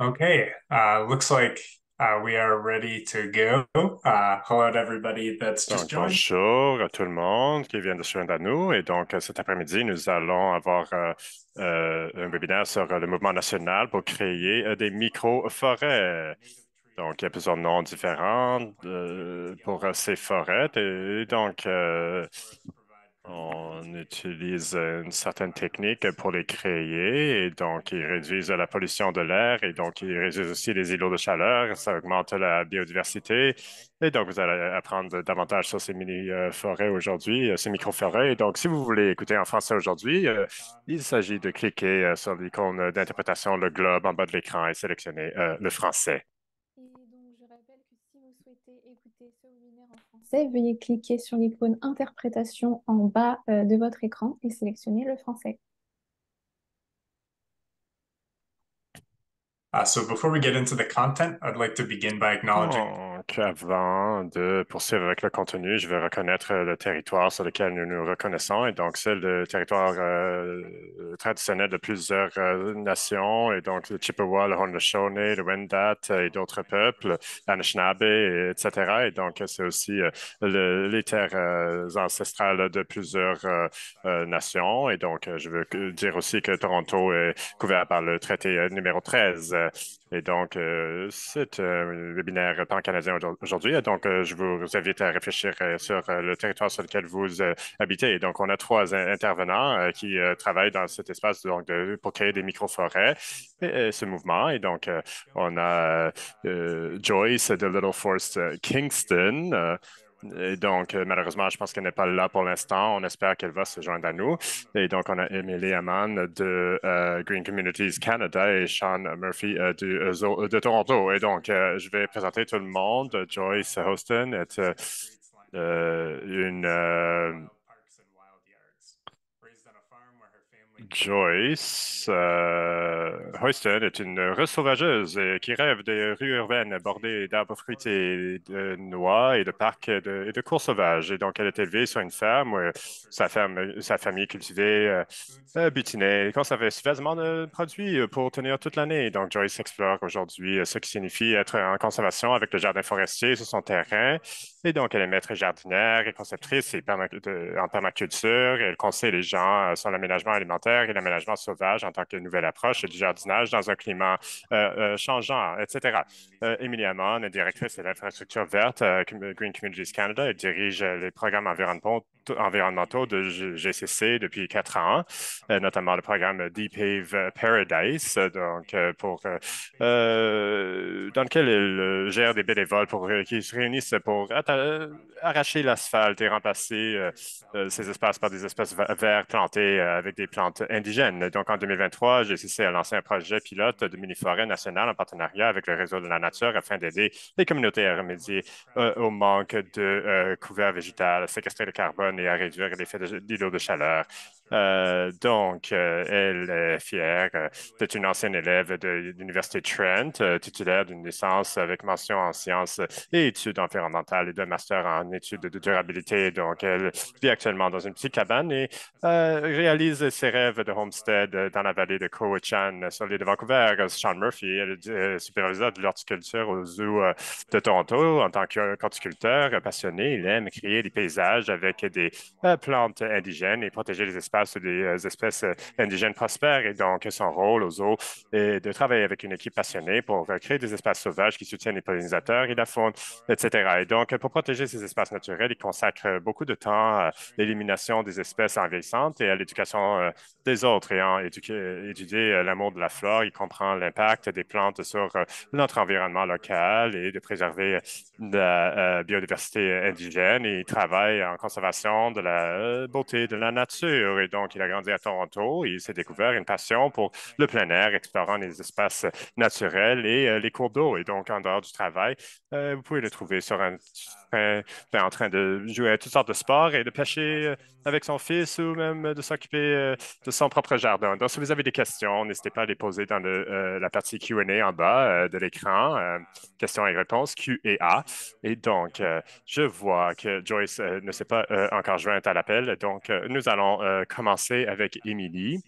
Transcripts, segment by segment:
Ok, uh, looks like uh, we are ready to go. Uh, hello to everybody that's just donc, Bonjour à tout le monde qui vient de se joindre à nous. Et donc, euh, cet après-midi, nous allons avoir euh, euh, un webinaire sur le mouvement national pour créer des micro-forêts. Donc, il y a plusieurs noms différents pour ces forêts. Et donc, on utilise une certaine technique pour les créer et donc ils réduisent la pollution de l'air et donc ils réduisent aussi les îlots de chaleur, ça augmente la biodiversité et donc vous allez apprendre davantage sur ces mini-forêts aujourd'hui, euh, ces micro-forêts. Donc si vous voulez écouter en français aujourd'hui, euh, il s'agit de cliquer euh, sur l'icône d'interprétation, le globe en bas de l'écran et sélectionner le français. français, veuillez cliquer sur l'icône interprétation en bas euh, de votre écran et sélectionner le français. Uh, so before we get into the content, I'd like to begin by acknowledging oh avant de poursuivre avec le contenu, je veux reconnaître euh, le territoire sur lequel nous nous reconnaissons. Et donc, c'est le territoire euh, traditionnel de plusieurs euh, nations, et donc le Chippewa, le Haudenosaunee, le Wendat et d'autres peuples, l'Anishinaabe, etc. Et donc, c'est aussi les terres ancestrales de plusieurs nations. Et donc, je veux dire aussi que Toronto est couvert par le traité numéro 13 et donc, euh, c'est un euh, webinaire pan-canadien aujourd'hui. Euh, donc, je vous invite à réfléchir sur le territoire sur lequel vous habitez. Et donc, on a trois intervenants qui travaillent dans cet espace donc, pour créer des micro-forêts, et ce mouvement. Et donc, on a Joyce de Little Forest Kingston. Et donc, euh, malheureusement, je pense qu'elle n'est pas là pour l'instant. On espère qu'elle va se joindre à nous. Et donc, on a Emily Aman de euh, Green Communities Canada et Sean Murphy euh, de Toronto. Et donc, je vais présenter tout le monde. Joyce Houston est une Joyce euh, Houston est une sauvageuse qui rêve des rues urbaines bordées d'arbres et de noix et de parcs et de, cours sauvages. Et donc, elle est élevée sur une ferme où sa, sa famille cultivait, euh, euh butinait et conservait suffisamment de produits pour tenir toute l'année. Donc, Joyce explore aujourd'hui euh, ce qui signifie être en conservation avec le jardin forestier sur son terrain. Et donc, elle est maître jardinière et conceptrice et en permaculture. Elle conseille les gens euh, sur l'aménagement alimentaire et l'aménagement sauvage en tant que nouvelle approche du jardinage dans un climat euh, euh, changeant, etc. Émilie euh, Mann est directrice de l'infrastructure verte Green Communities Canada. Elle dirige les programmes environnementaux de GCC depuis quatre ans, notamment le programme Deep Pave Paradise, donc pour, dans lequel elle gère des bénévoles pour, qui se réunissent pour arracher l'asphalte et remplacer ces espaces par des espaces verts plantés avec des plantes indigènes. Donc, en 2023, j'ai essayé à lancer un projet pilote de mini-forêt nationale en partenariat avec le Réseau de la nature afin d'aider les communautés à remédier euh, au manque de euh, couverts végétal, à séquestrer le carbone et à réduire l'effet de de chaleur. Euh, donc, euh, elle est fière euh, d'être une ancienne élève de l'Université Trent, titulaire d'une licence avec mention en sciences et études environnementales et d'un master en études de durabilité. Donc, elle vit actuellement dans une petite cabane et réalise ses rêves de homestead dans la vallée de Cowichan sur l'île de Vancouver. Sean Murphy, elle est superviseur de l'horticulture au zoo de Toronto. En tant qu'horticulteur passionné, il aime créer des paysages avec des plantes indigènes et protéger les espaces sur des euh, espèces euh, indigènes prospères et donc euh, son rôle aux eaux est de travailler avec une équipe passionnée pour créer des espaces sauvages qui soutiennent les pollinisateurs et la faune, etc. Et donc, pour protéger ces espaces naturels, il consacre beaucoup de temps à l'élimination des espèces envahissantes et à l'éducation des autres. Et en étudier l'amour de la flore, il comprend l'impact des plantes sur notre environnement local et de préserver la biodiversité indigène. Et il travaille en conservation de la beauté de la nature. Et donc, il a grandi à Toronto et il s'est découvert une passion pour le plein air, explorant les espaces naturels et euh, les cours d'eau. Et donc, en dehors du travail, euh, vous pouvez le trouver sur un euh, ben, en train de jouer à toutes sortes de sports et de pêcher euh, avec son fils ou même de s'occuper euh, de son propre jardin. Donc, si vous avez des questions, n'hésitez pas à les poser dans la partie Q&A en bas de l'écran, questions et réponses, Q et A. Et donc, je vois que Joyce ne s'est pas encore jointe à l'appel. Donc, nous allons commencer avec Émilie.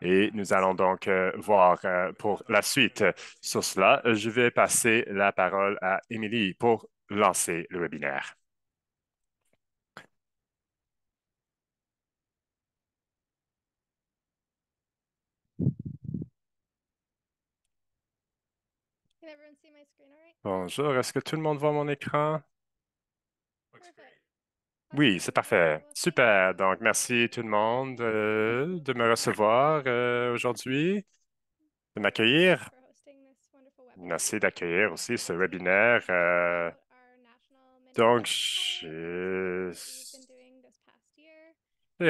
Et nous allons donc voir pour la suite sur cela. Je vais passer la parole à Émilie pour lancer le webinaire. Bonjour, est-ce que tout le monde voit mon écran? Oui, c'est parfait. Super. Donc, merci tout le monde euh, de me recevoir euh, aujourd'hui, de m'accueillir. Merci d'accueillir aussi ce webinaire euh, donc, j'ai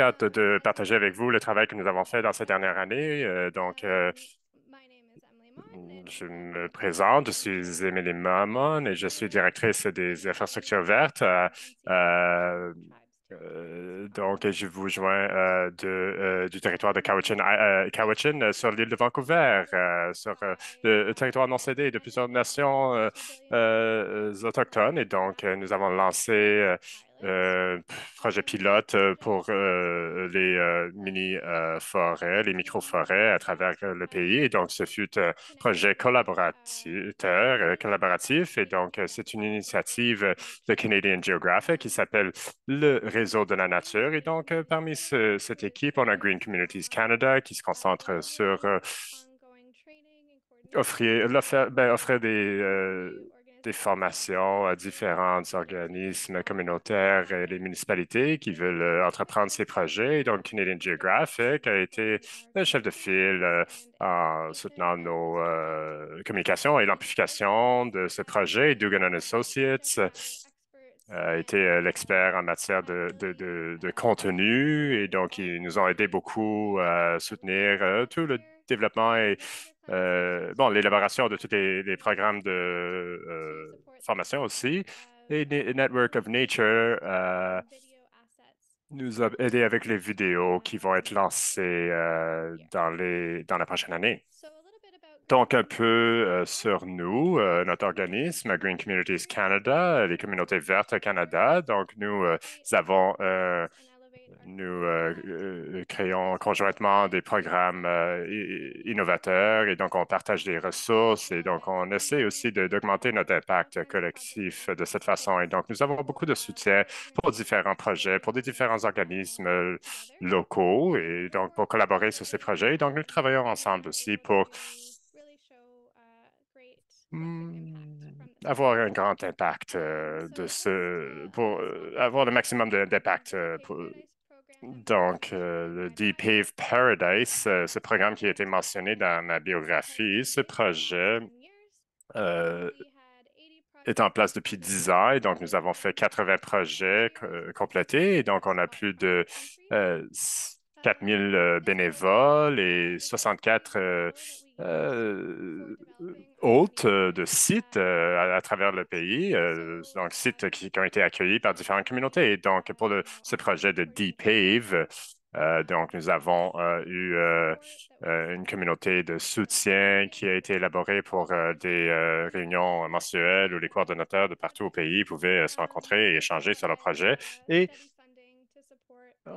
hâte de partager avec vous le travail que nous avons fait dans cette dernière année. Euh, donc, euh, um, je me présente, je suis Emily Mamon et je suis directrice des infrastructures vertes euh, donc, je vous joins euh, de, euh, du territoire de Cowichan sur l'île de Vancouver, sur le territoire non cédé de plusieurs nations autochtones. Et donc, nous avons lancé euh, projet pilote euh, pour euh, les mini-forêts, les micro-forêts à travers le pays. Et donc, ce fut un projet collaborateur, collaboratif. Et donc, c'est une initiative de Canadian Geographic qui s'appelle le réseau de la nature. Et donc, parmi cette équipe, on a Green Communities Canada qui se concentre sur offrir, ben, offrir des des formations à différents organismes communautaires et les municipalités qui veulent euh, entreprendre ces projets. Donc, Canadian Geographic a été le chef de file euh, en soutenant nos euh, communications et l'amplification de ce projet. Dugan Associates a été l'expert en matière de, contenu et donc ils nous ont aidé beaucoup à soutenir tout le développement et euh, bon, l'élaboration de tous les, programmes de euh, formation aussi. Et Network of Nature euh, nous a aidé avec les vidéos qui vont être lancées dans, dans la prochaine année. Donc, un peu sur nous, notre organisme, Green Communities Canada, les communautés vertes Canada. Donc, nous avons nous euh, euh, créons conjointement des programmes euh, innovateurs et donc on partage des ressources et donc on essaie aussi d'augmenter notre impact collectif de cette façon. Et donc nous avons beaucoup de soutien pour différents projets, pour des différents organismes locaux et donc pour collaborer sur ces projets. Et donc nous travaillons ensemble aussi pour hmm, avoir un grand impact de ce, pour avoir le maximum d'impact pour... Donc, euh, le Deep Have Paradise, euh, ce programme qui a été mentionné dans ma biographie, ce projet euh, est en place depuis 10 ans et donc nous avons fait 80 projets complétés et donc on a plus de 4000 bénévoles et 64 euh, hôtes euh, de sites euh, à, travers le pays, euh, donc sites qui, ont été accueillis par différentes communautés. Et donc, pour ce projet de D-PAVE, donc, nous avons eu une communauté de soutien qui a été élaborée pour des réunions mensuelles où les coordonnateurs de partout au pays pouvaient se rencontrer et échanger sur leur projet. Et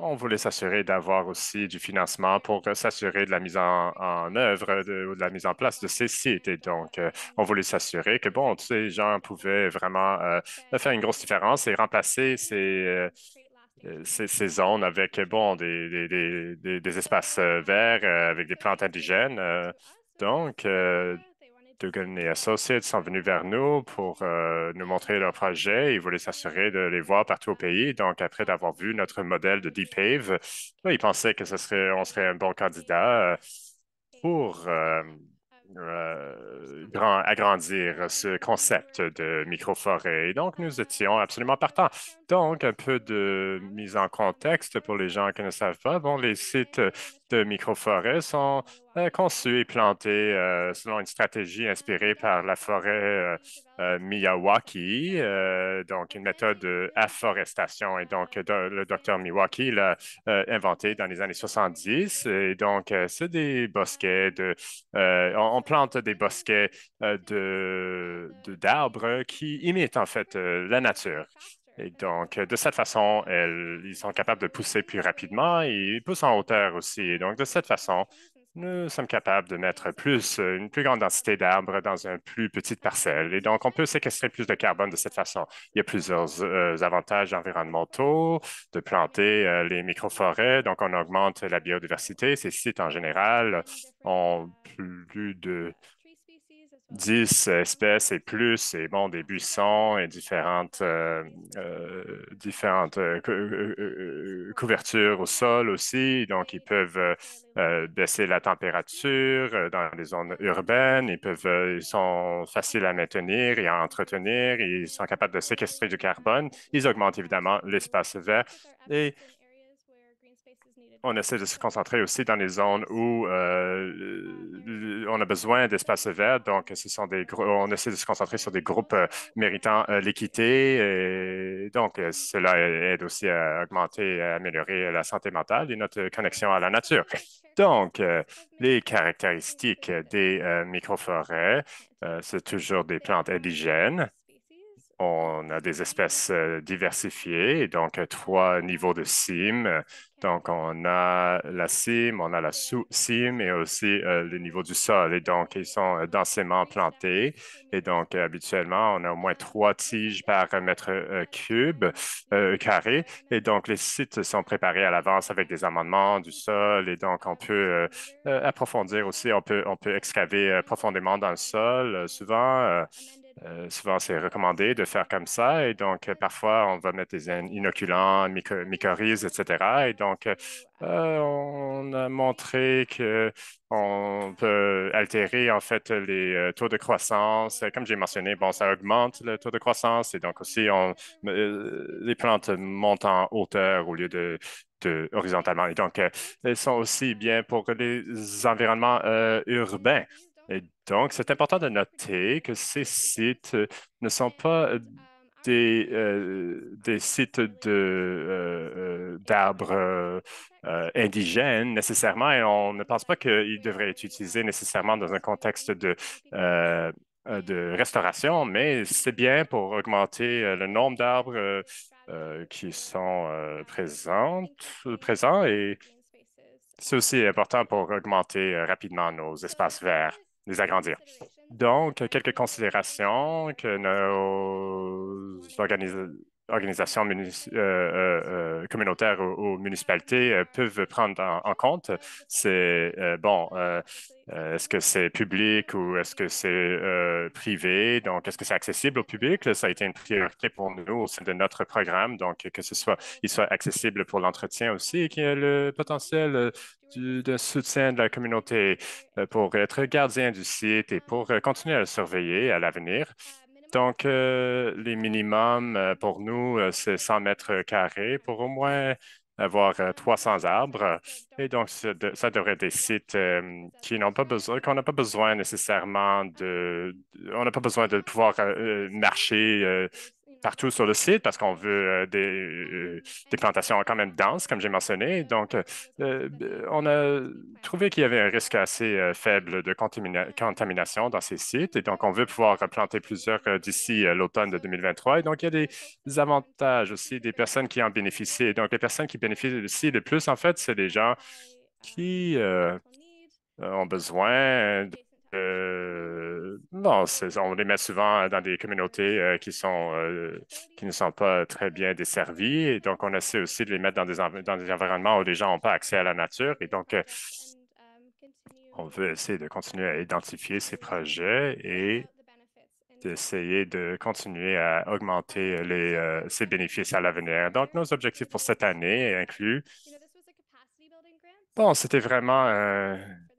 on voulait s'assurer d'avoir aussi du financement pour euh, s'assurer de la mise en, œuvre euh, ou de la mise en place de ces sites. Et donc, euh, on voulait s'assurer que, bon, ces gens pouvaient vraiment faire une grosse différence et remplacer ces, zones avec, bon, des, des espaces verts, avec des plantes indigènes. donc, Dugan et Associates sont venus vers nous pour euh, nous montrer leur projet. Ils voulaient s'assurer de les voir partout au pays. Donc, après d'avoir vu notre modèle de Deep ils pensaient que ce serait, on serait un bon candidat euh, pour euh, agrandir ce concept de micro-forêt. donc, nous étions absolument partants. Donc, un peu de mise en contexte pour les gens qui ne savent pas. les sites de microforêts sont euh, conçus et plantés euh, selon une stratégie inspirée par la forêt euh, Miyawaki, donc une méthode d'afforestation. Et donc, le docteur Miyawaki l'a inventé dans les années 70. Et donc, c'est des bosquets de. On, plante des bosquets de d'arbres qui imitent en fait la nature. Et donc, de cette façon, ils sont capables de pousser plus rapidement et ils poussent en hauteur aussi. Et donc, de cette façon, nous sommes capables de mettre plus, euh, une plus grande densité d'arbres dans une plus petite parcelle. Et donc, on peut séquestrer plus de carbone de cette façon. Il y a plusieurs euh, avantages environnementaux de planter les euh, les microforêts. Donc, on augmente la biodiversité. Ces sites, en général, ont plus de 10 espèces et plus, et bon, des buissons et différentes, euh, euh, différentes euh, couvertures au sol aussi. Donc, ils peuvent baisser la température dans les zones urbaines. Ils, peuvent, ils sont faciles à maintenir et à entretenir. Ils sont capables de séquestrer du carbone. Ils augmentent évidemment l'espace vert. Et on essaie de se concentrer aussi dans les zones où euh, on a besoin d'espaces verts. Donc, ce sont des on essaie de se concentrer sur des groupes euh, méritant euh, l'équité. Et donc, cela aide aussi à augmenter et à améliorer la santé mentale et notre connexion à la nature. Donc, les caractéristiques des microforêts, c'est toujours des plantes indigènes on a des espèces euh, diversifiées, donc trois niveaux de cime. Donc, on a la cime, on a la sous-cime et aussi euh, le niveau du sol. Et donc, ils sont euh, densément plantés. Et donc, habituellement, on a au moins trois tiges par mètre cube carré. Et donc, les sites sont préparés à l'avance avec des amendements du sol. Et donc, on peut approfondir aussi, on peut, on peut excaver profondément dans le sol souvent. Euh, souvent, c'est recommandé de faire comme ça. Et donc, euh, parfois, on va mettre des inoculants, mycorhizes, etc. Et donc, euh, on a montré qu'on peut altérer, en fait, les taux de croissance. Comme j'ai mentionné, bon, ça augmente le taux de croissance. Et donc, aussi, les plantes montent en hauteur au lieu de, de horizontalement. Et donc, elles sont aussi bien pour les environnements urbains. Et donc, c'est important de noter que ces sites ne sont pas des, sites d'arbres indigènes nécessairement et on ne pense pas qu'ils devraient être utilisés nécessairement dans un contexte de restauration, mais c'est bien pour augmenter le nombre d'arbres qui sont présents et c'est aussi important pour augmenter rapidement nos espaces verts les agrandir. Donc, quelques considérations que nos organisations euh, euh, euh, communautaires ou, municipalités peuvent prendre en, en compte. C'est, bon, euh, est-ce que c'est public ou est-ce que c'est euh, privé? Donc, est-ce que c'est accessible au public? ça a été une priorité pour nous au sein de notre programme. Donc, que ce soit, il soit accessible pour l'entretien aussi qu'il y ait le potentiel euh, de soutien de la communauté pour être gardien du site et pour continuer à le surveiller à l'avenir. Donc, les minimums pour nous, c'est 100 mètres carrés pour au moins avoir 300 euh, arbres. Et donc, ça, devrait être des sites euh, qui n'ont pas besoin, qu'on n'a pas besoin nécessairement de, on n'a pas besoin de pouvoir euh, marcher partout sur le site parce qu'on veut euh, des, euh, des, plantations quand même denses, comme j'ai mentionné. Donc, euh, on a trouvé qu'il y avait un risque assez faible de contamination dans ces sites et donc on veut pouvoir planter plusieurs d'ici l'automne de 2023. Et donc, il y a des, avantages aussi des personnes qui en bénéficient. donc, les personnes qui bénéficient le plus, en fait, c'est des gens qui ont besoin de euh, non, on les met souvent dans des communautés euh, qui, sont, euh, qui ne sont pas très bien desservies. Et donc, on essaie aussi de les mettre dans des, dans des environnements où les gens n'ont pas accès à la nature. Et donc, on veut essayer de continuer à identifier ces projets et d'essayer de continuer à augmenter les, ces bénéfices à l'avenir. Donc, nos objectifs pour cette année incluent Bon, c'était vraiment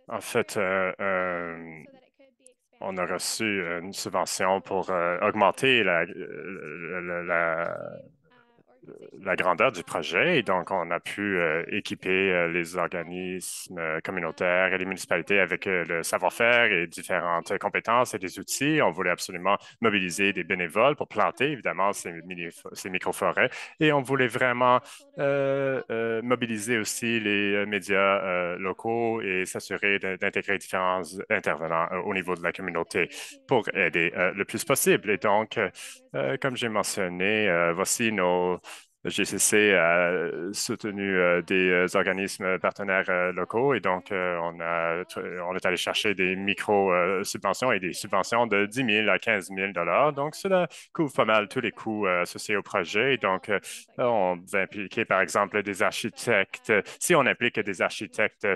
en fait, euh, euh, on a reçu une subvention pour euh, augmenter la, la la grandeur du projet. Et donc, on a pu euh, équiper euh, les organismes euh, communautaires et les municipalités avec le savoir-faire et différentes compétences et des outils. On voulait absolument mobiliser des bénévoles pour planter, évidemment, ces, ces micro-forêts. Et on voulait vraiment mobiliser aussi les médias locaux et s'assurer d'intégrer différents intervenants au niveau de la communauté pour aider le plus possible. Et donc, comme j'ai mentionné, voici nos le GCC a euh, soutenu euh, des euh, organismes partenaires locaux et donc on, a, on est allé chercher des micro-subventions et des subventions de 10 000 à 15 000 Donc, cela couvre pas mal tous les coûts associés au projet. donc, on va impliquer, par exemple, des architectes. Si on implique des architectes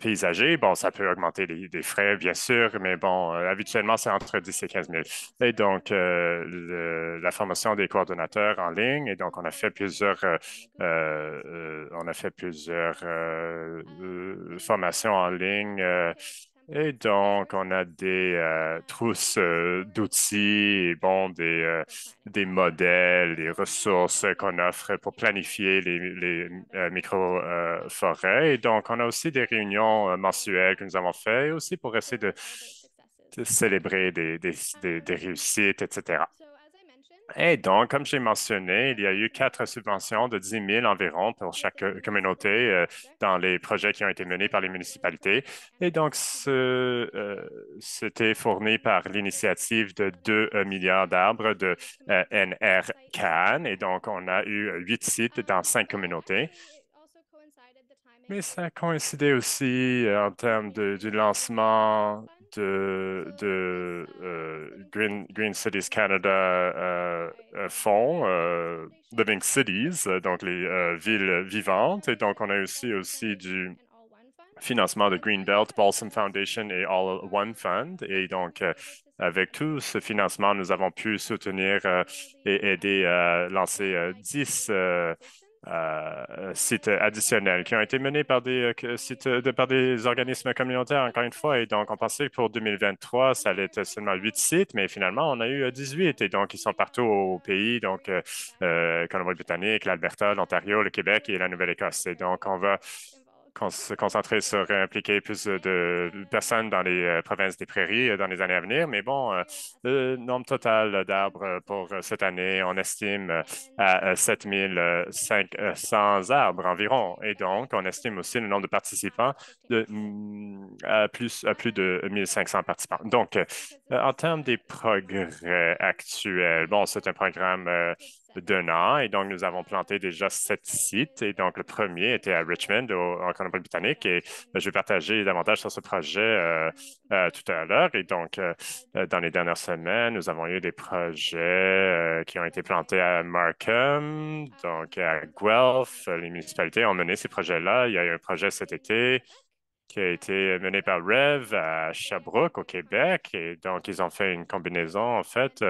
paysagers, bon, ça peut augmenter les, frais, bien sûr, mais bon, habituellement, c'est entre 10 et 15 000 Et donc, la formation des coordonnateurs en ligne, et donc, on on a fait plusieurs, euh, euh, euh, on a fait plusieurs ah. formations en ligne. Et donc, on a des trousses d'outils bon, des, des modèles, des ressources qu'on offre pour planifier les, micro-forêts. et donc, on a aussi des réunions mensuelles que nous avons faites aussi pour essayer de, ah, célébrer des, des, réussites, etc. Et eh, donc, comme j'ai mentionné, il y a eu quatre subventions de 10 000 environ pour chaque euh, communauté euh, dans les projets qui ont été menés par les municipalités. Et donc, euh, c'était fourni par l'initiative de 2 milliards d'arbres de NRCan. NR Et donc, on a eu huit sites dans cinq communautés. Mais ça a coïncidé aussi en termes de, du lancement de, de euh, Green, Cities Canada euh, euh font, euh, Living Cities, donc les villes vivantes. Et donc, on a aussi, aussi du financement de Green Belt, Balsam Foundation et All One Fund. Et donc, avec tout ce financement, nous avons pu soutenir et aider à lancer 10 euh, euh, sites additionnels qui ont été menés par des, euh, sites, par des organismes communautaires, encore une fois. Et donc, on pensait que pour 2023, ça allait être seulement 8 sites, mais finalement, on a eu 18. Et donc, ils sont partout au pays, donc Colombie-Britannique, l'Alberta, l'Ontario, le Québec et la Nouvelle-Écosse. Et donc, on va se concentrer sur euh, impliquer plus de personnes dans les euh, provinces des prairies euh, dans les années à venir. Mais bon, le nombre total d'arbres pour cette année, on estime à 7500 arbres environ. Et donc, on estime aussi le nombre de participants de, mm, plus, à plus de 1500 participants. Donc, en termes des progrès actuels, bon, c'est un programme d'un an. Et donc, nous avons planté déjà sept sites. Et donc, le premier était à Richmond, au, en britannique Et euh, je vais partager davantage sur ce projet euh, euh, tout à l'heure. Et donc, dans les dernières semaines, nous avons eu des projets qui ont été plantés à Markham, donc à Guelph. Les municipalités ont mené ces projets-là. Il y a eu un projet cet été qui a été mené par Rev à Sherbrooke, au Québec. Et donc, ils ont fait une combinaison, en fait,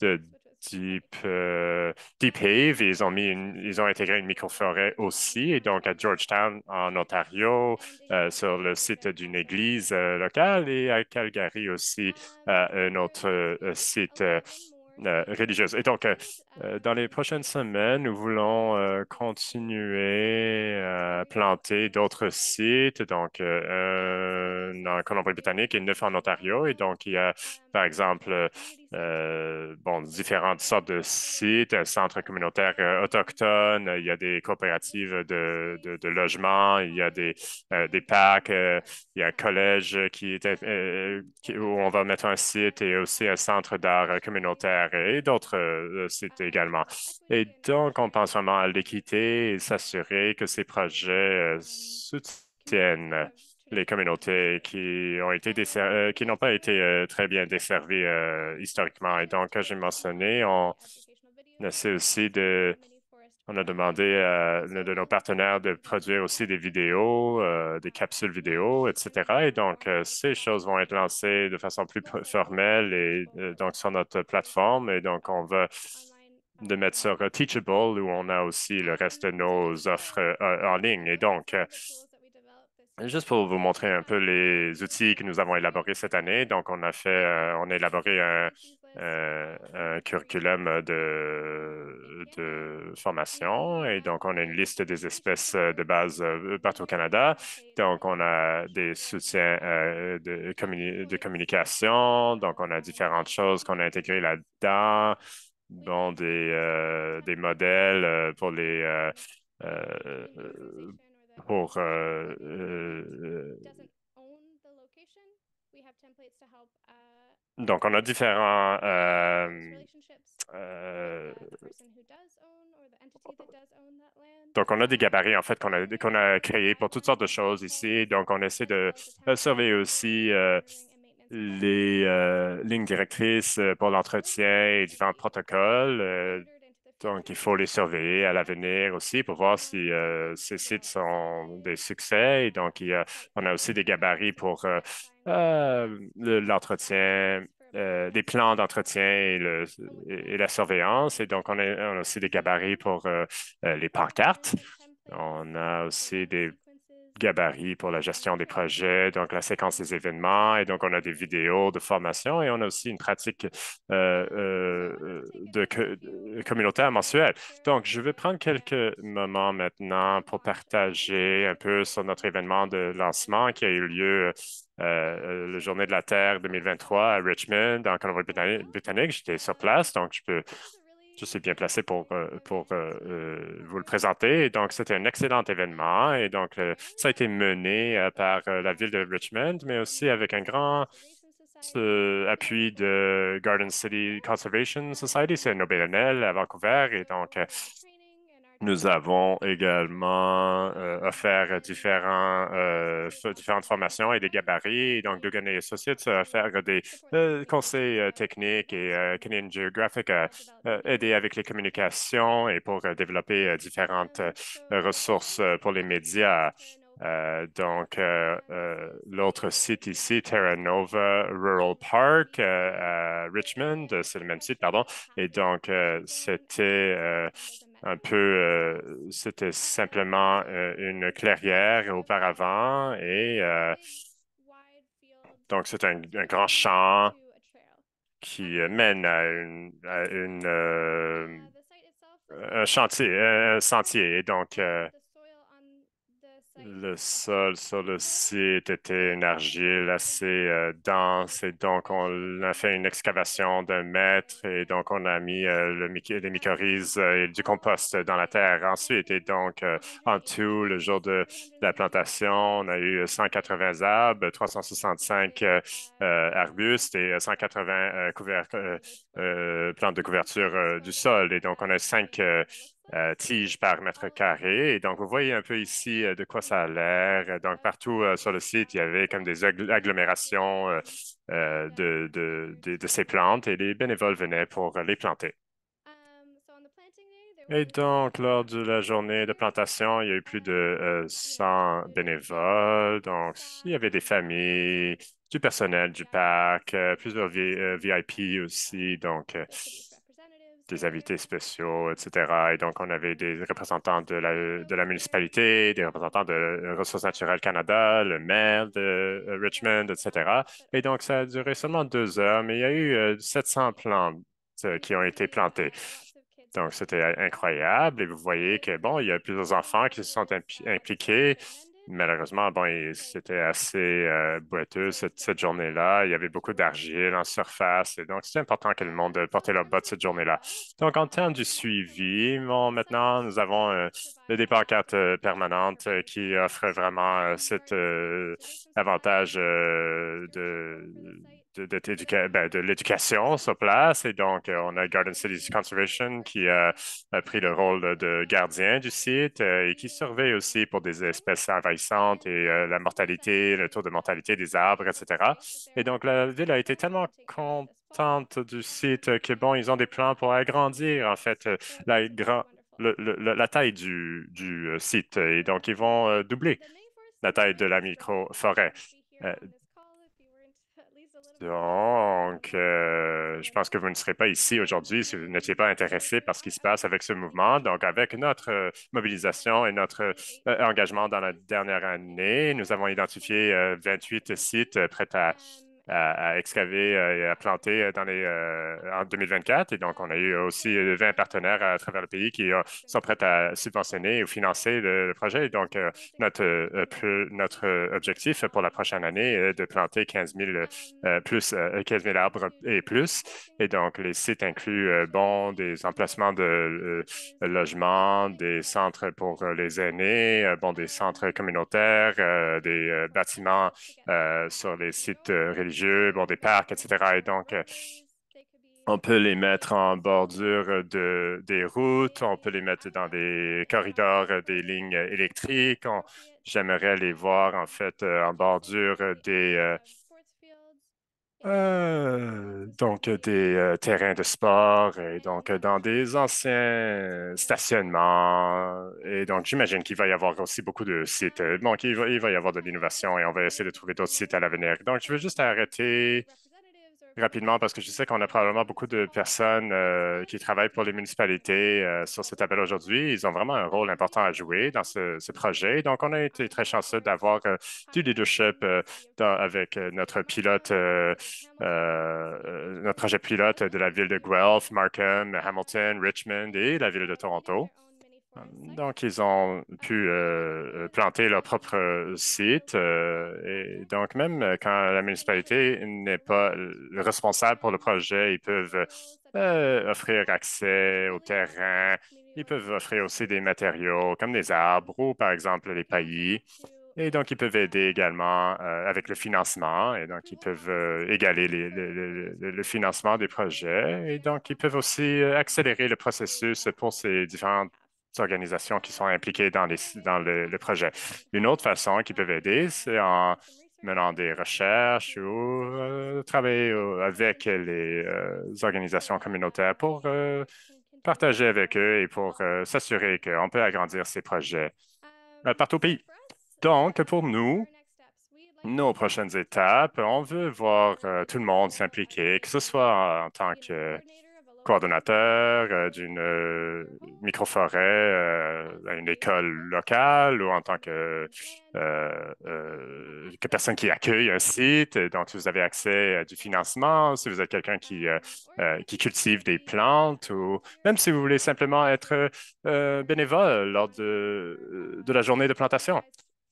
de type euh, Deep Ils ont, mis une, ils ont intégré une microforêt aussi, et donc à Georgetown, en Ontario, euh, sur le site d'une église euh, locale, et à Calgary aussi, un autre site religieux. Et donc, dans les prochaines semaines, nous voulons continuer à planter d'autres sites, donc en Colombie-Britannique et neuf en Ontario. Et donc, il y a, par exemple, euh, bon, différentes sortes de sites, euh, centres communautaires euh, autochtones, il y a des coopératives de, de, logement, il y a des, PAC, des il y a un collège qui est, où on va mettre un site et aussi un centre d'art communautaire et d'autres sites également. Et donc, on pense vraiment à l'équité et s'assurer que ces projets soutiennent les communautés qui ont été euh, qui n'ont pas été euh, très bien desservies euh, historiquement. Et donc, j'ai mentionné, on essaie aussi de on a demandé à de nos partenaires de produire aussi des vidéos, des capsules vidéo, etc. Et donc, ces choses vont être lancées de façon plus formelle et donc sur notre plateforme. Et donc, on va de mettre sur Teachable où on a aussi le reste de nos offres en ligne. Et donc, Juste pour vous montrer un peu les outils que nous avons élaborés cette année, donc on a fait, euh, on a élaboré un, euh, curriculum de, formation et donc on a une liste des espèces euh, de base partout au Canada. Donc on a des soutiens de, de communication, donc on a différentes choses qu'on a intégrées là-dedans, dans des, des modèles pour les pour donc, on a différents donc, on a des gabarits, en fait, qu'on a, qu'on a créés pour toutes sortes de choses ici. Donc, on essaie de surveiller aussi euh, les euh, lignes directrices euh, pour l'entretien et différents protocoles donc, il faut les surveiller à l'avenir aussi pour voir si euh, ces sites sont des succès. Et donc, on a aussi des gabarits pour euh, euh, l'entretien, des plans d'entretien et, la surveillance. Et donc, on on a aussi des gabarits pour les pancartes. On a aussi des gabarit pour la gestion des projets, donc la séquence des événements. Et donc, on a des vidéos de formation et on a aussi une pratique euh, euh, de, communauté communautaire mensuelle. Donc, je vais prendre quelques moments maintenant pour partager un peu sur notre événement de lancement qui a eu lieu euh, euh la Journée de la Terre 2023 à Richmond, en Colombie-Britannique. J'étais sur place, donc je peux je suis bien placé pour, euh, pour euh, euh, vous le présenter. donc, c'était un excellent événement. Et donc, ça a été mené par la ville de Richmond, mais aussi avec un grand appui de Garden City Conservation Society, c'est un Nobel à Vancouver. Et donc, nous avons également euh, offert différents, euh, différentes formations et des gabarits. Donc, Dugan et Associates a offert des euh, conseils techniques et Canadian Geographic a aidé avec les communications et pour développer différentes ressources pour les médias. donc, l'autre site ici, Terra Nova Rural Park Richmond, c'est le même site, pardon. Et donc, c'était un peu, euh, c'était simplement euh, une clairière auparavant et euh, donc c'est un, grand champ qui mène à, une, un chantier, un sentier. donc, le sol sur le site était une argile assez euh, dense et donc on a fait une excavation d'un mètre et donc on a mis euh, les mycorhizes euh, et du compost dans la terre ensuite. Et donc en tout, le jour de, la plantation, on a eu 180 arbres, 365 arbustes et 180 plantes de couverture du sol. Et donc on a cinq euh, tiges par mètre carré. Et donc, vous voyez un peu ici euh, de quoi ça a l'air. Euh, donc, partout sur le site, il y avait comme des agglomérations de, de, de, ces plantes et les bénévoles venaient pour les planter. Et donc, lors de la journée de plantation, il y a eu plus de 100 bénévoles. Donc, il y avait des familles, du personnel du parc, plusieurs VIP aussi. Donc, des invités spéciaux, etc. Et donc, on avait des représentants de la, de la municipalité, des représentants de Ressources naturelles Canada, le maire de euh, Richmond, etc. Et donc, ça a duré seulement deux heures, mais il y a eu 700 euh, plantes euh, qui ont été plantées. Donc, c'était incroyable. Et vous voyez que, bon, il y a plusieurs enfants qui se sont impliqués malheureusement, bon, c'était assez euh, boiteux cette, journée-là. Il y avait beaucoup d'argile en surface. Et donc, c'était important que le monde porte leurs bottes cette journée-là. Donc, en termes du suivi, bon, maintenant, nous avons euh, le départ carte euh, permanente qui offre vraiment cet avantage de ben, de, l'éducation sur place. Et donc, euh, on a Garden City Conservation qui euh, a, pris le rôle de, gardien du site euh, et qui surveille aussi pour des espèces envahissantes et la mortalité, le taux de mortalité des arbres, etc. Et donc, la ville a été tellement contente du site que, bon, ils ont des plans pour agrandir, en fait, la, le, la taille du, du, site. Et donc, ils vont doubler la taille de la micro forêt. Donc, euh, je pense que vous ne serez pas ici aujourd'hui si vous n'étiez pas intéressé par ce qui se passe avec ce mouvement. Donc, avec notre euh, mobilisation et notre euh, engagement dans la dernière année, nous avons identifié 28 sites prêts à à, excaver euh, et à planter euh, dans les, euh, en 2024. Et donc, on a eu aussi 20 partenaires à travers le pays qui sont prêts à subventionner ou financer le, projet. Et donc, notre, notre objectif pour la prochaine année est de planter 15 000, plus, 15 000 arbres et plus. Et donc, les sites incluent bon, des emplacements de logements, des centres pour les aînés, bon, des centres communautaires, des bâtiments sur les sites religieux des parcs, etc. Et donc, euh, on peut les mettre en bordure de, des routes, on peut les mettre dans des corridors euh, des lignes électriques. J'aimerais les voir en fait euh, en bordure des, euh, donc, euh, des euh, terrains de sport et donc dans des anciens stationnements. Et donc, j'imagine qu'il va y avoir aussi beaucoup de sites. Donc, va, il va y avoir de l'innovation et on va essayer de trouver d'autres sites à l'avenir. Donc, je veux juste arrêter rapidement parce que je sais qu'on a probablement beaucoup de personnes euh, qui travaillent pour les municipalités euh, sur cet appel aujourd'hui. Ils ont vraiment un rôle important à jouer dans ce, projet. Donc, on a été très chanceux d'avoir euh, du leadership avec notre pilote, notre projet pilote de la ville de Guelph, Markham, Hamilton, Richmond et la ville de Toronto. Donc, ils ont pu euh, euh, planter leur propre euh, site. et donc, même quand la municipalité n'est pas responsable pour le projet, ils peuvent offrir accès au terrain. Ils peuvent offrir aussi des matériaux comme des arbres ou, par exemple, les paillis. Et donc, ils peuvent aider également avec le financement. Et donc, ils peuvent égaler le, financement des projets. Et donc, ils peuvent aussi accélérer le processus pour ces différentes organisations qui sont impliquées dans, les, dans le, projet. Une autre façon qui peuvent aider, c'est en menant des recherches ou euh, travailler avec les euh, organisations communautaires pour euh, partager avec eux et pour s'assurer qu'on peut agrandir ces projets partout au pays. Donc, pour nous, nos prochaines étapes, on veut voir tout le monde s'impliquer, que ce soit en tant que coordonnateur euh, d'une euh, microforêt euh, à une école locale ou en tant que, personne qui accueille un site dont vous avez accès à du financement, si vous êtes quelqu'un qui, qui cultive des plantes ou même si vous voulez simplement être bénévole lors de la journée de plantation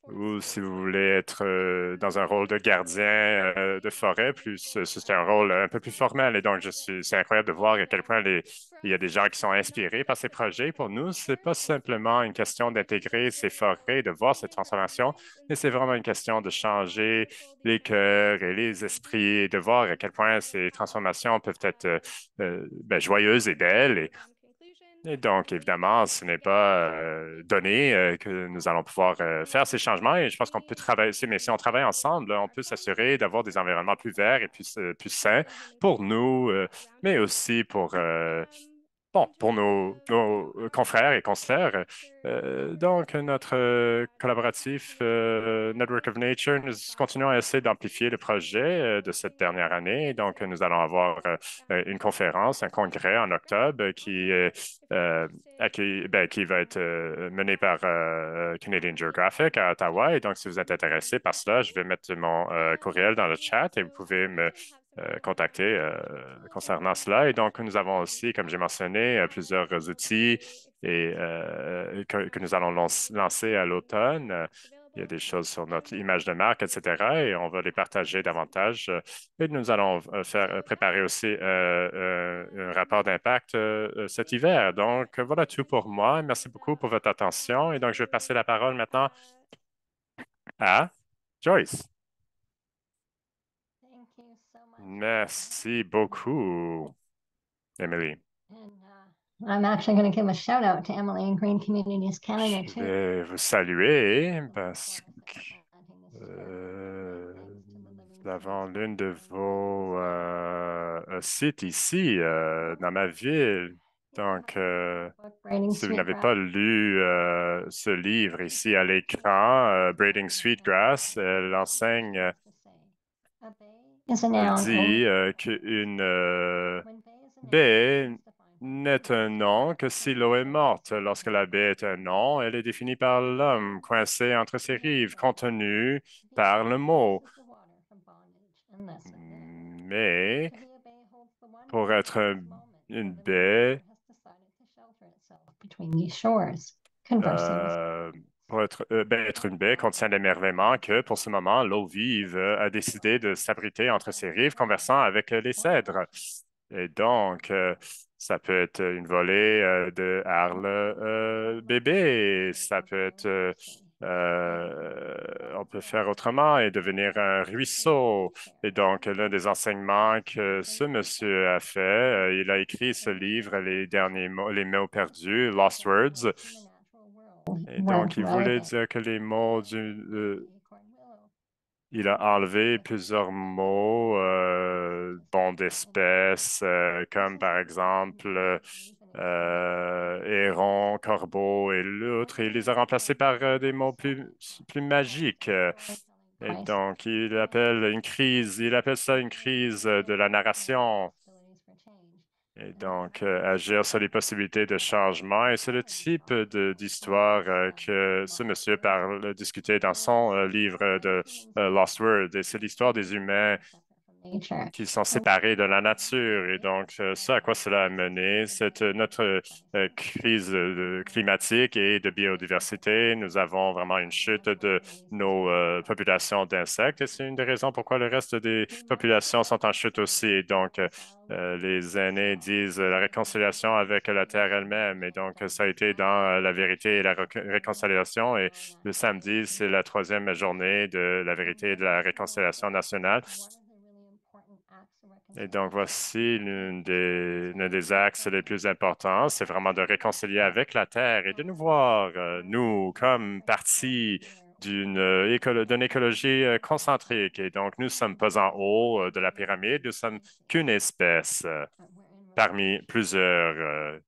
ou si vous voulez être euh, dans un rôle de gardien euh, de forêt, plus c'est un rôle un peu plus formel. Et donc, c'est incroyable de voir à quel point il y a des gens qui sont inspirés par ces projets. Pour nous, c'est pas simplement une question d'intégrer ces forêts, de voir cette transformation, mais c'est vraiment une question de changer les cœurs et les esprits, et de voir à quel point ces transformations peuvent être euh, ben, joyeuses et belles. Et donc, évidemment, ce n'est pas euh, donné euh, que nous allons pouvoir euh, faire ces changements et je pense qu'on peut travailler, mais si on travaille ensemble, on peut s'assurer d'avoir des environnements plus verts et plus, plus sains pour nous, mais aussi pour Bon, pour nos, euh, confrères et consoeurs, euh, euh, donc notre collaboratif Network of Nature, nous continuons à essayer d'amplifier le projet de cette dernière année. Donc, nous allons avoir une conférence, un congrès en octobre qui, ben, qui va être mené par Canadian Geographic à Ottawa. Et donc, si vous êtes intéressé par cela, je vais mettre mon courriel dans le chat et vous pouvez me euh, contacter euh, concernant cela. Et donc, nous avons aussi, comme j'ai mentionné, euh, plusieurs outils et, que, nous allons lancer à l'automne. Il y a des choses sur notre image de marque, etc. Et on va les partager davantage. Et nous allons faire préparer aussi un rapport d'impact cet hiver. Donc, voilà tout pour moi. Merci beaucoup pour votre attention. Et donc, je vais passer la parole maintenant à Joyce. Merci beaucoup, Emily. Je vais vous saluer parce que euh, nous avons l'une de vos euh, sites ici euh, dans ma ville. Donc, euh, si vous n'avez pas lu ce livre ici à l'écran, Braiding Sweetgrass, elle enseigne on dit euh, qu'une euh, baie n'est un nom que si l'eau est morte. Lorsque la baie est un nom, elle est définie par l'homme, coincée entre ses rives, contenue par le mot. Mais pour être une baie, euh, ben, être une baie contient l'émerveillement que, pour ce moment, l'eau vive euh, a décidé de s'abriter entre ses rives, conversant avec euh, les cèdres. Et donc, ça peut être une volée de harle bébé, ça peut être on peut faire autrement et devenir un ruisseau. Et donc, l'un des enseignements que ce monsieur a fait, il a écrit ce livre, Les derniers mots, les mots perdus, Lost Words, et donc, il voulait dire que les mots il a enlevé plusieurs mots, bons euh, bon, d'espèces, euh, comme par exemple euh, héron, corbeau et l'autre, il les a remplacés par des mots plus, plus magiques. Et donc, il appelle une crise, il appelle ça une crise de la narration. Et donc, euh, agir sur les possibilités de changement. Et c'est le type d'histoire euh, que ce monsieur parle, discuter dans son euh, livre de Lost Word. Et c'est l'histoire des humains qui sont séparés de la nature. Et donc, euh, ce à quoi cela a mené, c'est euh, notre euh, crise climatique et de biodiversité. Nous avons vraiment une chute de nos populations d'insectes et c'est une des raisons pourquoi le reste des populations sont en chute aussi. Et donc, les aînés disent la réconciliation avec la Terre elle-même. Et donc, ça a été dans la vérité et la réconciliation. Et le samedi, c'est la troisième journée de la vérité et de la réconciliation nationale. Et donc, voici l'un des, axes les plus importants, c'est vraiment de réconcilier avec la Terre et de nous voir, euh, nous, comme partie d'une euh, écologie euh, concentrique. Et donc, nous ne sommes pas en haut de la pyramide, nous sommes qu'une espèce parmi plusieurs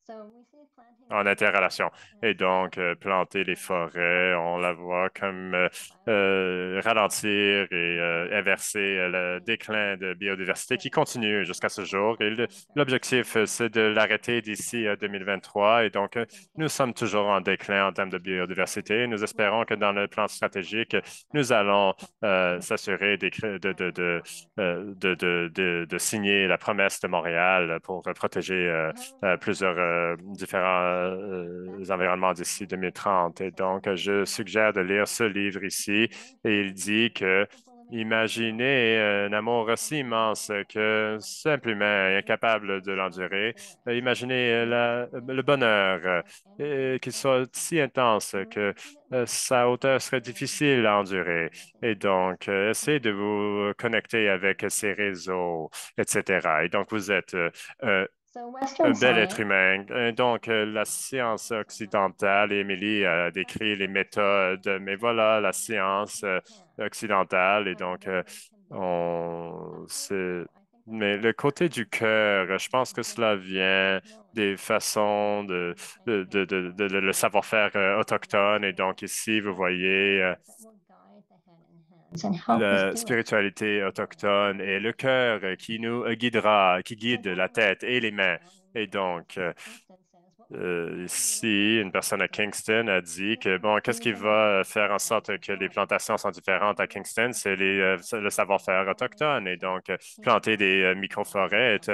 en interrelation. Et donc, euh, planter les forêts, on la voit comme euh, euh, ralentir et inverser le déclin de biodiversité qui continue jusqu'à ce jour. Et l'objectif, c'est de l'arrêter d'ici 2023. Et donc, nous sommes toujours en déclin en termes de biodiversité. Nous espérons que dans le plan stratégique, nous allons s'assurer de, de, signer la promesse de Montréal pour protéger plusieurs différents euh, environnements d'ici 2030. Et donc, je suggère de lire ce livre ici et il dit que Imaginez un amour aussi immense que simple humain est capable de l'endurer. Imaginez le bonheur euh, qui soit si intense que euh, sa hauteur serait difficile à endurer. Et donc, essayez de vous connecter avec ces réseaux, etc. Et donc, vous êtes un bel être humain. Euh, donc, euh, la science occidentale, Émilie a décrit les méthodes, mais voilà la science euh, occidentale. Et donc, on, mais le côté du cœur, je pense que cela vient des façons de, de, de, de le savoir-faire autochtone. Et donc, ici, vous voyez la spiritualité autochtone et le cœur qui nous guidera, qui guide la tête et les mains. Et donc, ici, euh, euh, si une personne à Kingston a dit que, bon, qu'est-ce qui va faire en sorte que les plantations sont différentes à Kingston, c'est euh, le savoir-faire autochtone. Et donc, planter des micro-forêts est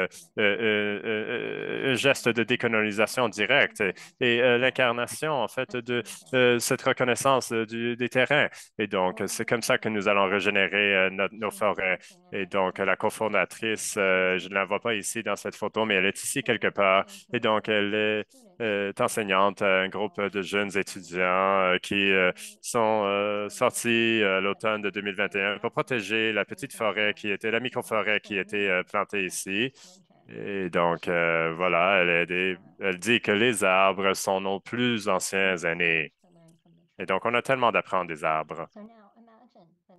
geste de décolonisation directe et, euh, l'incarnation, en fait, de euh, cette reconnaissance euh, des terrains. Et donc, c'est comme ça que nous allons régénérer nos forêts. Et donc, la cofondatrice, je ne la vois pas ici dans cette photo, mais elle est ici quelque part. Et donc, elle est enseignante à un groupe de jeunes étudiants qui sont sortis l'automne de 2021 pour protéger la petite forêt qui était, la microforêt qui était plantée ici. Et donc, euh, voilà, elle, elle, dit que les arbres sont nos plus anciens années. Et donc, on a tellement d'apprendre des arbres.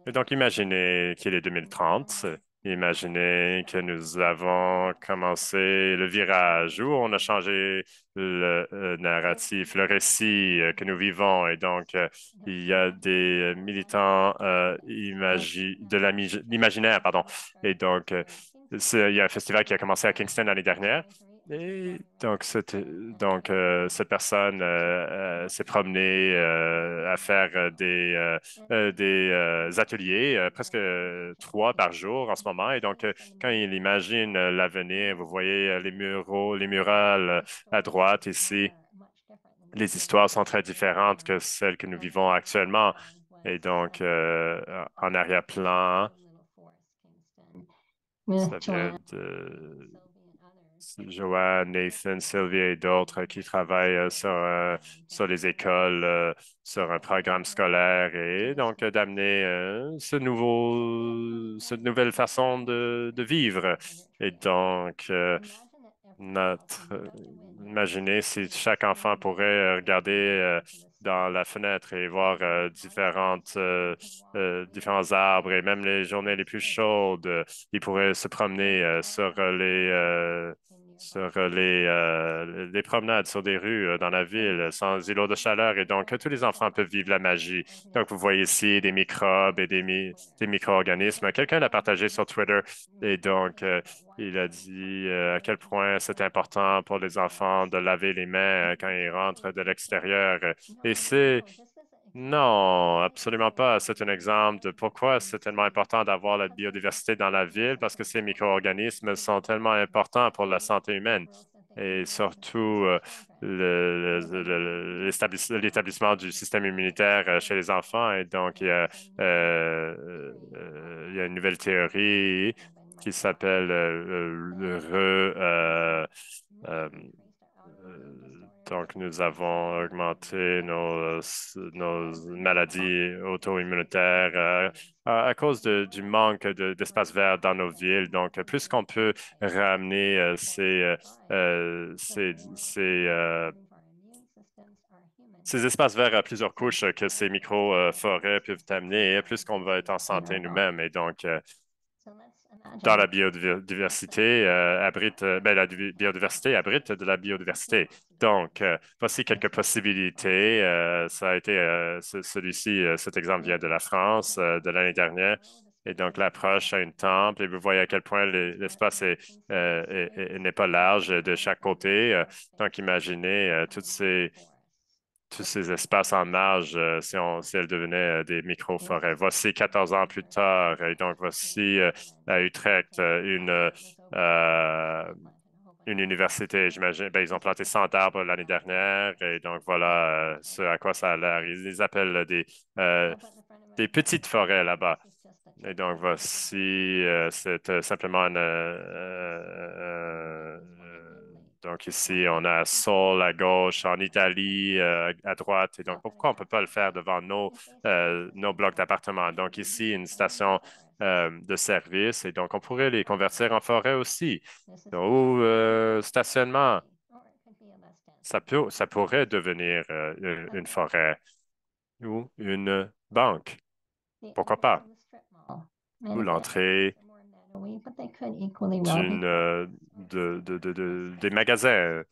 Et donc, imaginez qu'il est 2030. Imaginez que nous avons commencé le virage où on a changé le, euh, narratif, le récit euh, que nous vivons. Et donc, il y a des militants euh, de l'imaginaire, pardon. Et donc, il y a un festival qui a commencé à Kingston l'année dernière. Et donc, cette, donc, euh, cette personne euh, euh, s'est promenée à faire des, des ateliers, presque trois par jour en ce moment. Et donc, quand il imagine l'avenir, vous voyez les muraux, les murales à droite ici. Les histoires sont très différentes que celles que nous vivons actuellement. Et donc, en arrière-plan, ça peut Joanne, Nathan, Sylvia et d'autres euh, euh, qui travaillent euh, sur, sur les écoles, sur un programme scolaire et donc d'amener ce nouveau, cette nouvelle façon de, de vivre. Et donc, notre, imaginez si chaque enfant pourrait regarder dans la fenêtre et voir euh, différentes, euh, euh, différents arbres et même les journées les plus chaudes, ils pourraient se promener sur les sur euh, euh, les, promenades, sur des rues euh, dans la ville, sans îlot de chaleur. Et donc, tous les enfants peuvent vivre la magie. Donc, vous voyez ici des microbes et des, micro-organismes. Quelqu'un l'a partagé sur Twitter. Et donc, il a dit à quel point c'est important pour les enfants de laver les mains quand ils rentrent de l'extérieur. Et c'est non, absolument pas. C'est un exemple de pourquoi c'est tellement important d'avoir la biodiversité dans la ville, parce que ces micro-organismes sont tellement importants pour la santé humaine et surtout euh, l'établissement du système immunitaire euh, chez les enfants. Et donc, euh, il y a, une nouvelle théorie qui s'appelle euh, donc, nous avons augmenté nos, euh, maladies auto-immunitaires euh, à, cause du manque d'espace verts vert dans nos villes. Donc, plus qu'on peut ramener euh, ces, espaces verts à plusieurs couches que ces micro-forêts peuvent amener, plus qu'on va être en santé nous-mêmes. Et donc, dans la biodiversité euh, abrite, euh, ben, la biodiversité abrite de la biodiversité. Donc, euh, voici quelques possibilités. ça a été celui-ci, cet exemple vient de la France de l'année dernière. Et donc, l'approche à une temple, et vous voyez à quel point l'espace n'est est, pas large de chaque côté. Donc, imaginez toutes ces tous ces espaces en marge euh, si, on, elles devenaient euh, des micro-forêts. Voici 14 ans plus tard, et donc voici euh, à Utrecht une, une université, j'imagine. Ben, ils ont planté 100 arbres l'année dernière, et donc voilà ce à quoi ça a l'air. Ils les appellent des, des petites forêts là-bas. Et donc voici, c'est simplement une donc ici, on a Sol à gauche, en Italie euh, à droite. Et donc, pourquoi on ne peut pas le faire devant nos, euh, nos blocs d'appartements? Donc ici, une station euh, de service. Et donc, on pourrait les convertir en forêt aussi. Ou stationnement. Ça, peut, ça pourrait devenir une forêt ou une banque. Pourquoi pas? Ou l'entrée d'une, euh, des magasins.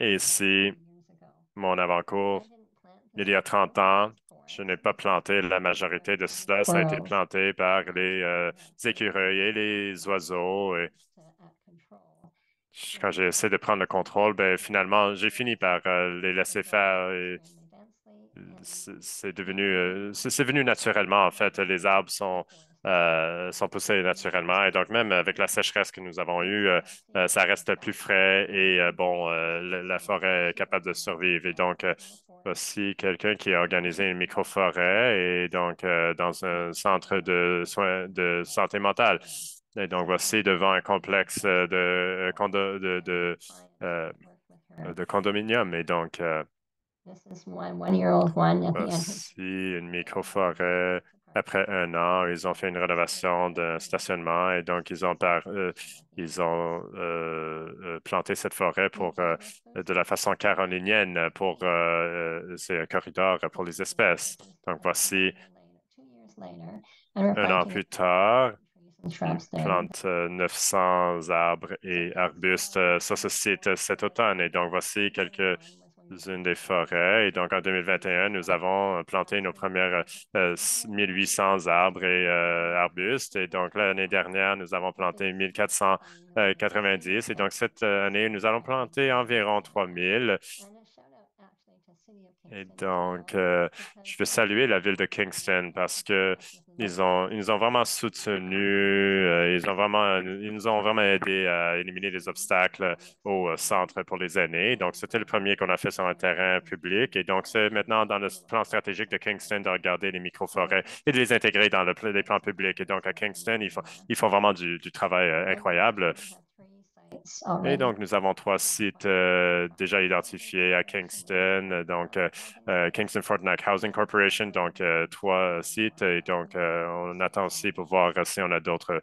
Et ici, mon avant-cours, il y a 30 ans, je n'ai pas planté la majorité de cela. Ça a été planté par les, euh, écureuils et les oiseaux. Et quand j'ai essayé de prendre le contrôle, ben, finalement, j'ai fini par euh, les laisser faire. Et c'est devenu, c'est venu naturellement, en fait. Les arbres sont euh, sont poussées naturellement. Et donc, même avec la sécheresse que nous avons eue, euh, euh, ça reste plus frais et bon, la, forêt est capable de survivre. Et donc, aussi quelqu'un qui a organisé une micro-forêt et donc dans un centre de soins de santé mentale. Et donc, voici devant un complexe de, condo, de, de, de condominium. Et donc, voici une micro-forêt après un an, ils ont fait une rénovation d'un stationnement et donc ils ont, euh, ils ont euh, euh, planté cette forêt pour, de la façon carolinienne pour ces corridors pour les espèces. Donc voici un an plus tard, ils plantent 900 arbres et arbustes sur ce site cet automne. Et donc voici quelques une des forêts. Et donc, en 2021, nous avons planté nos premières 1800 euh, arbres et euh, arbustes. Et donc, l'année dernière, nous avons planté 1490. Euh, et donc, cette année, nous allons planter environ 3000. Et donc, euh, je veux saluer la ville de Kingston parce que ils ont, ils nous ont vraiment soutenus, euh, ils, ont vraiment, ils nous ont vraiment aidé à éliminer les obstacles au euh, centre pour les années. Donc, c'était le premier qu'on a fait sur un terrain public. Et donc, c'est maintenant dans le plan stratégique de Kingston de regarder les microforêts et de les intégrer dans le, les plans publics. Et donc, à Kingston, ils font, ils font vraiment du travail incroyable. Et donc, nous avons trois sites euh, déjà identifiés à Kingston, donc euh, euh, Kingston Fortnac Housing Corporation, donc trois sites. Et donc, on attend aussi pour voir si on a d'autres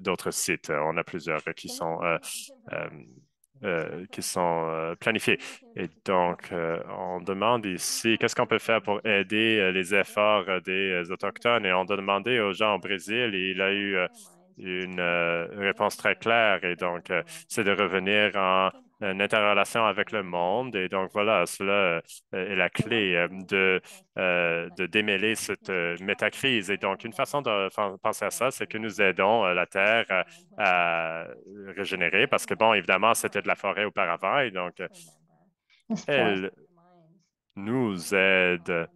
d'autres sites. On a plusieurs qui sont qui sont planifiés. Et donc, on demande ici qu'est-ce qu'on peut faire pour aider les efforts des Autochtones. Et on a demandé aux gens au Brésil, et il a eu euh, une réponse très claire et donc euh, c'est de revenir en interrelation avec le monde. Et donc, voilà, cela euh, est la clé de, de démêler cette métacrise. Et donc, une façon de penser à ça, c'est que nous aidons la Terre à régénérer parce que, bon, évidemment, c'était de la forêt auparavant. Et donc, elle nous aide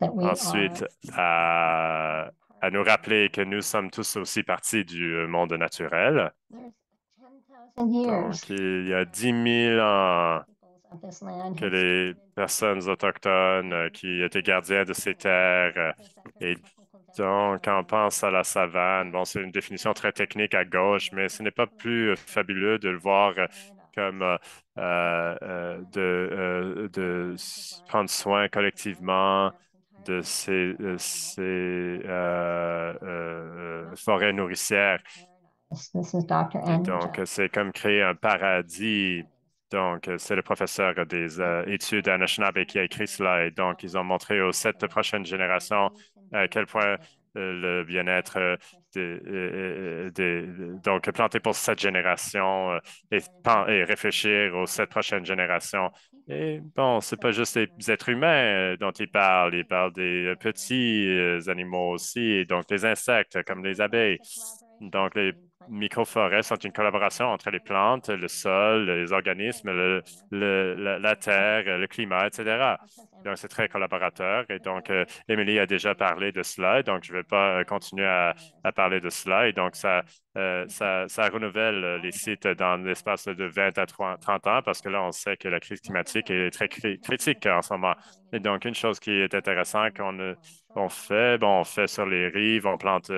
ensuite à à nous rappeler que nous sommes tous aussi partis du euh, monde naturel. Donc, il y a 10 000 ans que les personnes autochtones euh, qui étaient gardiens de ces terres euh, et donc, quand on pense à la savane, bon, c'est une définition très technique à gauche, mais ce n'est pas plus fabuleux de le voir comme de, de prendre soin collectivement de ces, euh, euh, euh, forêts nourricières. Donc, c'est comme créer un paradis. Donc, c'est le professeur des études à Anishinaabe qui a écrit cela. Et donc, ils ont montré aux sept prochaines générations à quel point le bien-être donc planter pour cette génération et réfléchir aux sept prochaines générations et bon, c'est pas juste les êtres humains euh, dont il parle, il parle des euh, petits euh, animaux aussi, donc des insectes comme les abeilles. Donc les microforêts sont une collaboration entre les plantes, le sol, les organismes, la, terre, le climat, etc. Donc, c'est très collaborateur. Et donc, Emily euh, a déjà parlé de cela. Donc, je ne vais pas euh, continuer à, parler de cela. Et donc, ça, euh, renouvelle les sites dans l'espace de 20 à 30 ans parce que là, on sait que la crise climatique est très critique en ce moment. Et donc, une chose qui est intéressante qu'on fait, bon, on fait sur les rives, on plante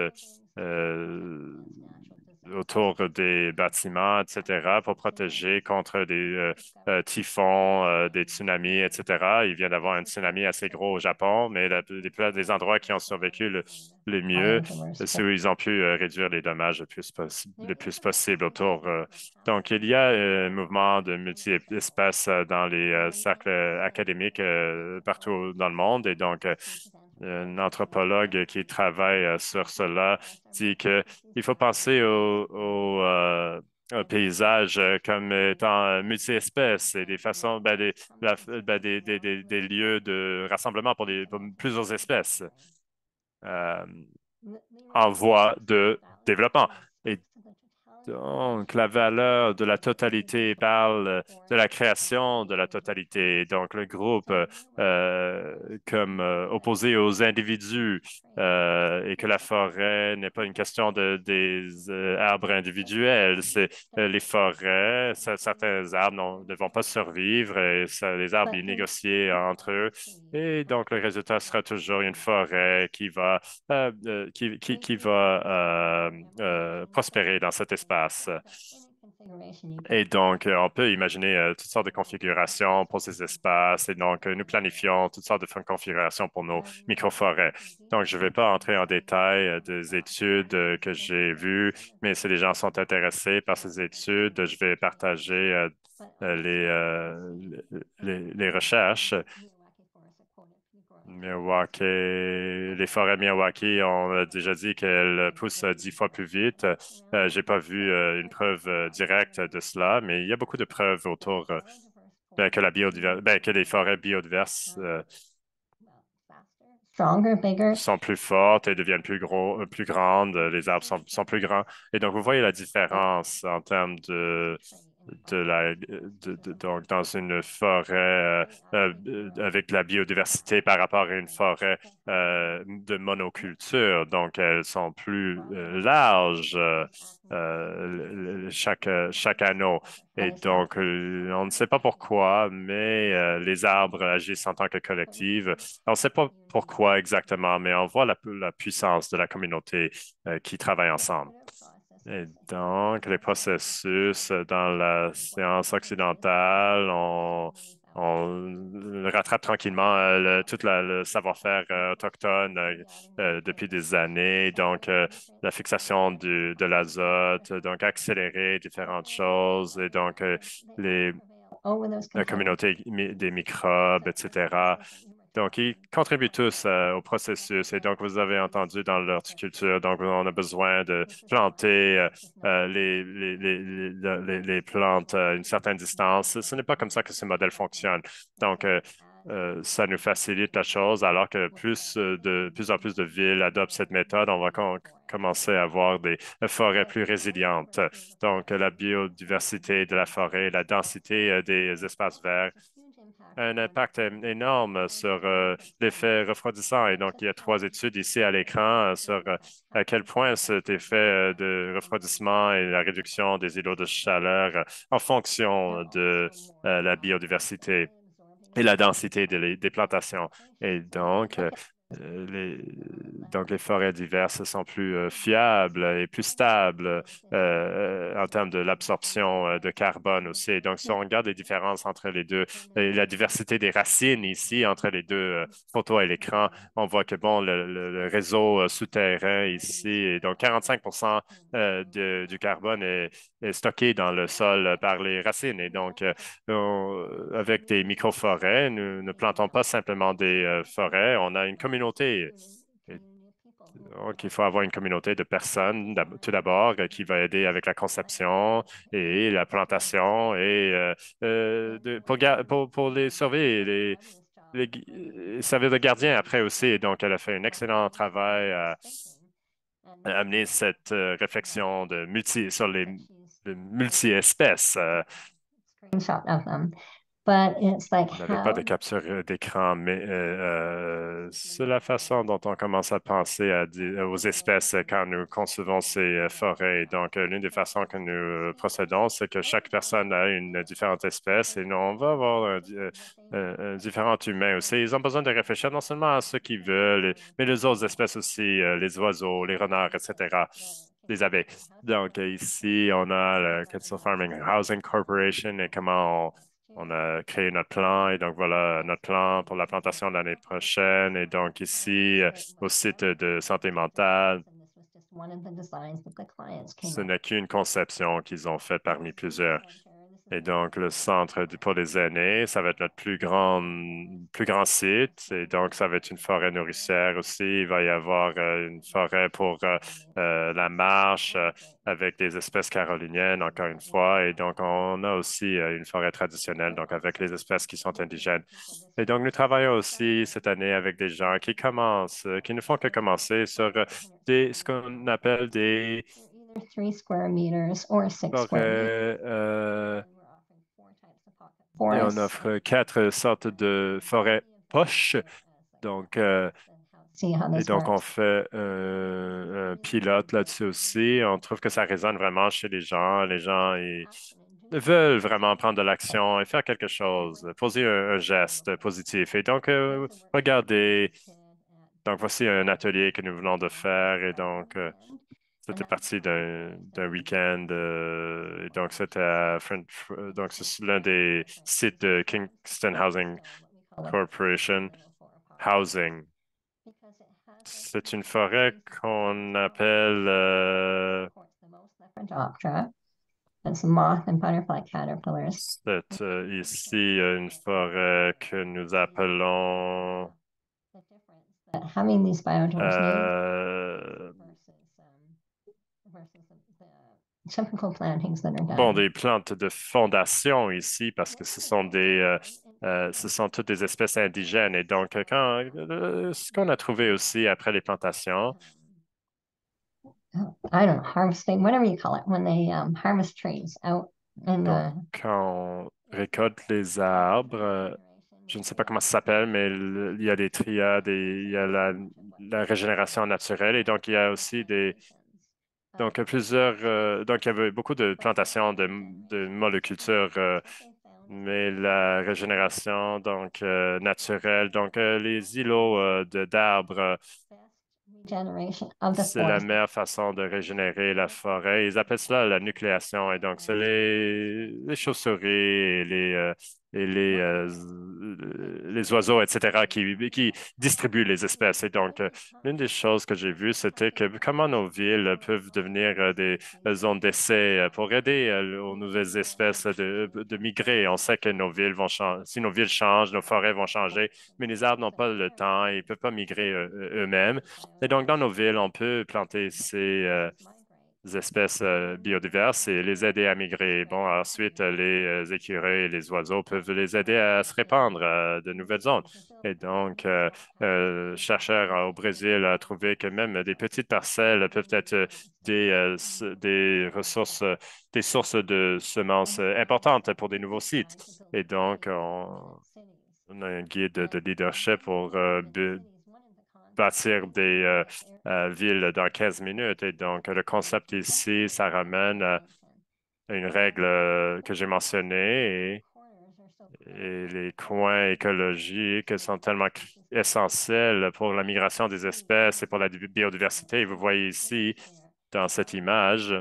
autour des bâtiments, etc., pour ah protéger contre des euh, euh, typhons, euh, des tsunamis, etc. Il vient d'avoir un tsunami assez gros au Japon, mais les, endroits qui ont survécu le, ah mieux, c'est où ils ont pu réduire les dommages le plus, mmh. le plus possible autour. Donc, il y a un mouvement de multi-espèces dans les cercles académiques partout dans le monde, et donc un anthropologue qui travaille euh, sur cela ah, dit qu'il faut penser euh, au, paysage comme étant multi et des façons, ben, ben, des, lieux de rassemblement pour, plusieurs espèces euh, en voie de développement. Donc, la valeur de la totalité parle de la création de la totalité. Donc, le groupe euh, comme euh, opposé aux individus euh, et que la forêt n'est pas une question de, des arbres individuels. C'est les forêts, certains arbres ne vont pas survivre et les arbres ils négocient entre eux. Et donc, le résultat sera toujours une forêt qui va, qui, qui, va prospérer dans cette espace. Et donc, euh, on peut imaginer euh, toutes sortes de configurations pour ces espaces. Et donc, euh, nous planifions toutes sortes de configurations pour nos microforêts. Donc, je ne vais pas entrer en détail des études que j'ai vues, mais si les gens sont intéressés par ces études, je vais partager uh, les, les, les recherches les forêts Milwaukee, ont euh, déjà dit qu'elles poussent dix fois plus vite. Euh, j'ai pas vu euh, une preuve directe de cela, mais il y a beaucoup de preuves autour ben, que, la ben, les forêts biodiverses sont plus fortes et deviennent plus gros, plus grandes, les arbres sont, sont, plus grands. Et donc, vous voyez la différence en termes de de la, dans une forêt avec euh, euh, avec la biodiversité par rapport à une forêt euh, de monoculture. Donc, elles sont plus larges, chaque, chaque anneau. Et donc, on ne sait pas pourquoi, mais les arbres agissent en tant que collective. On ne sait pas pourquoi exactement, mais on voit la puissance de la communauté qui travaille ensemble. Et donc, les processus euh, dans la séance occidentale, on, rattrape tranquillement euh, tout le savoir-faire euh, autochtone depuis des années, donc la fixation du, de l'azote, donc accélérer différentes choses et donc les, oh, la communauté des microbes, etc. Donc, ils contribuent tous euh, au processus. Et donc, vous avez entendu dans l'horticulture, donc on a besoin de planter euh, euh, les, plantes à une certaine distance. Ce n'est pas comme ça que ce modèle fonctionne. Donc, ça nous facilite la chose, alors que plus, de, plus en plus de villes adoptent cette méthode, on va commencer à avoir des forêts plus résilientes. Donc, la biodiversité de la forêt, la densité des espaces verts un impact euh, énorme sur euh, l'effet refroidissant. Et donc, il y a trois études ici à l'écran euh, sur à quel point cet effet de refroidissement et la réduction des îlots de chaleur en fonction de la biodiversité et la densité des plantations. Et donc, euh, les, donc les forêts diverses sont plus euh, fiables et plus stables euh, en termes de l'absorption de carbone aussi. Donc, si on regarde les différences entre les deux, et la diversité des racines ici entre les deux photos et l'écran, on voit que bon, le, réseau souterrain ici, donc 45 du carbone est, stocké dans le sol par les racines. Et donc, avec des micro-forêts, nous ne plantons pas simplement des forêts, on a une communauté communauté. Donc, euh, il faut avoir une communauté de personnes, tout d'abord, euh, qui va aider avec la conception et la plantation et euh, de, pour, les surveiller, les, servir de gardien après aussi. Donc, elle a fait un excellent travail à, amener cette réflexion de multi, sur les multi-espèces on pas de capture euh, d'écran, mais euh, euh, c'est la façon dont on commence à penser à, aux espèces quand nous concevons ces forêts. Donc, l'une des façons que nous procédons, c'est que chaque personne a une différente espèce et nous, on va avoir un différent humains aussi. Ils ont besoin de réfléchir non seulement à ce qu'ils veulent, mais les autres espèces aussi, les oiseaux, les renards, etc les abeilles. Donc, ici, on a le Coastal Farming Housing Corporation et comment on... On a créé notre plan et donc voilà notre plan pour la plantation de l'année prochaine. Et donc ici, euh, au site de santé mentale, ce n'est qu'une conception qu'ils ont faite parmi plusieurs. Et donc, le centre pour les aînés, ça va être notre plus grand, plus grand site. Et donc, ça va être une forêt nourricière aussi. Il va y avoir euh, une forêt pour euh, euh, la marche avec des espèces caroliniennes, encore une fois. Et donc, on a aussi une forêt traditionnelle, donc avec les espèces qui sont indigènes. Et donc, nous travaillons aussi cette année avec des gens qui commencent, qui ne font que commencer sur des, ce qu'on appelle des... Et on offre quatre sortes de forêts poches. Donc, euh, donc, on fait euh, un pilote là-dessus aussi. On trouve que ça résonne vraiment chez les gens. Les gens veulent vraiment prendre de l'action et faire quelque chose, poser un, geste positif. Et donc, euh, regardez. Donc, voici un atelier que nous venons de faire. Et donc, c'était parti d'un week-end. Euh, donc, c'était euh, donc c'est l'un des sites de Kingston Housing Corporation. Housing. C'est une forêt qu'on appelle. Euh, c'est ici une forêt que nous appelons. Bon, des plantes de fondation ici parce que ce sont des, euh, euh, ce sont toutes des espèces indigènes et donc euh, quand, ce qu'on a trouvé aussi après les plantations. Quand on récolte les arbres, je ne sais pas comment ça s'appelle, mais il y a des triades et il y a la, la, régénération naturelle et donc il y a aussi des, ah. Donc, plusieurs, euh, donc, il y avait beaucoup de plantations de, de euh, mais la régénération donc, euh, naturelle, donc les îlots de d'arbres, c'est la meilleure façon de régénérer la forêt. Ils appellent cela la nucléation. Et donc, c'est les, les chauves-souris et les et les, euh, euh, les oiseaux, etc., qui, qui distribuent les espèces. Et donc, l'une euh, des choses que j'ai vues, c'était que comment nos villes peuvent devenir des zones d'essai pour aider aux nouvelles espèces de, migrer. On sait que nos villes vont changer. Si nos villes changent, nos forêts vont changer, mais les arbres n'ont pas le temps, ils ne peuvent pas migrer eux-mêmes. Et donc, dans nos villes, on peut planter ces espèces euh, biodiverses et les aider à migrer. Bon, ensuite, les euh, écureuils et les oiseaux peuvent les aider à se répandre euh, de nouvelles zones. Et donc, euh, chercheurs au Brésil ont trouvé que même des petites parcelles peuvent être des, des ressources, des sources de semences importantes pour des nouveaux sites. Et donc, on a un guide de leadership pour bâtir des euh, euh, villes dans 15 minutes. Et donc, le concept ici, ça ramène à euh, une règle que j'ai mentionnée et, les coins écologiques sont tellement essentiels pour la migration des espèces et pour la biodiversité. Vous voyez ici, dans cette image,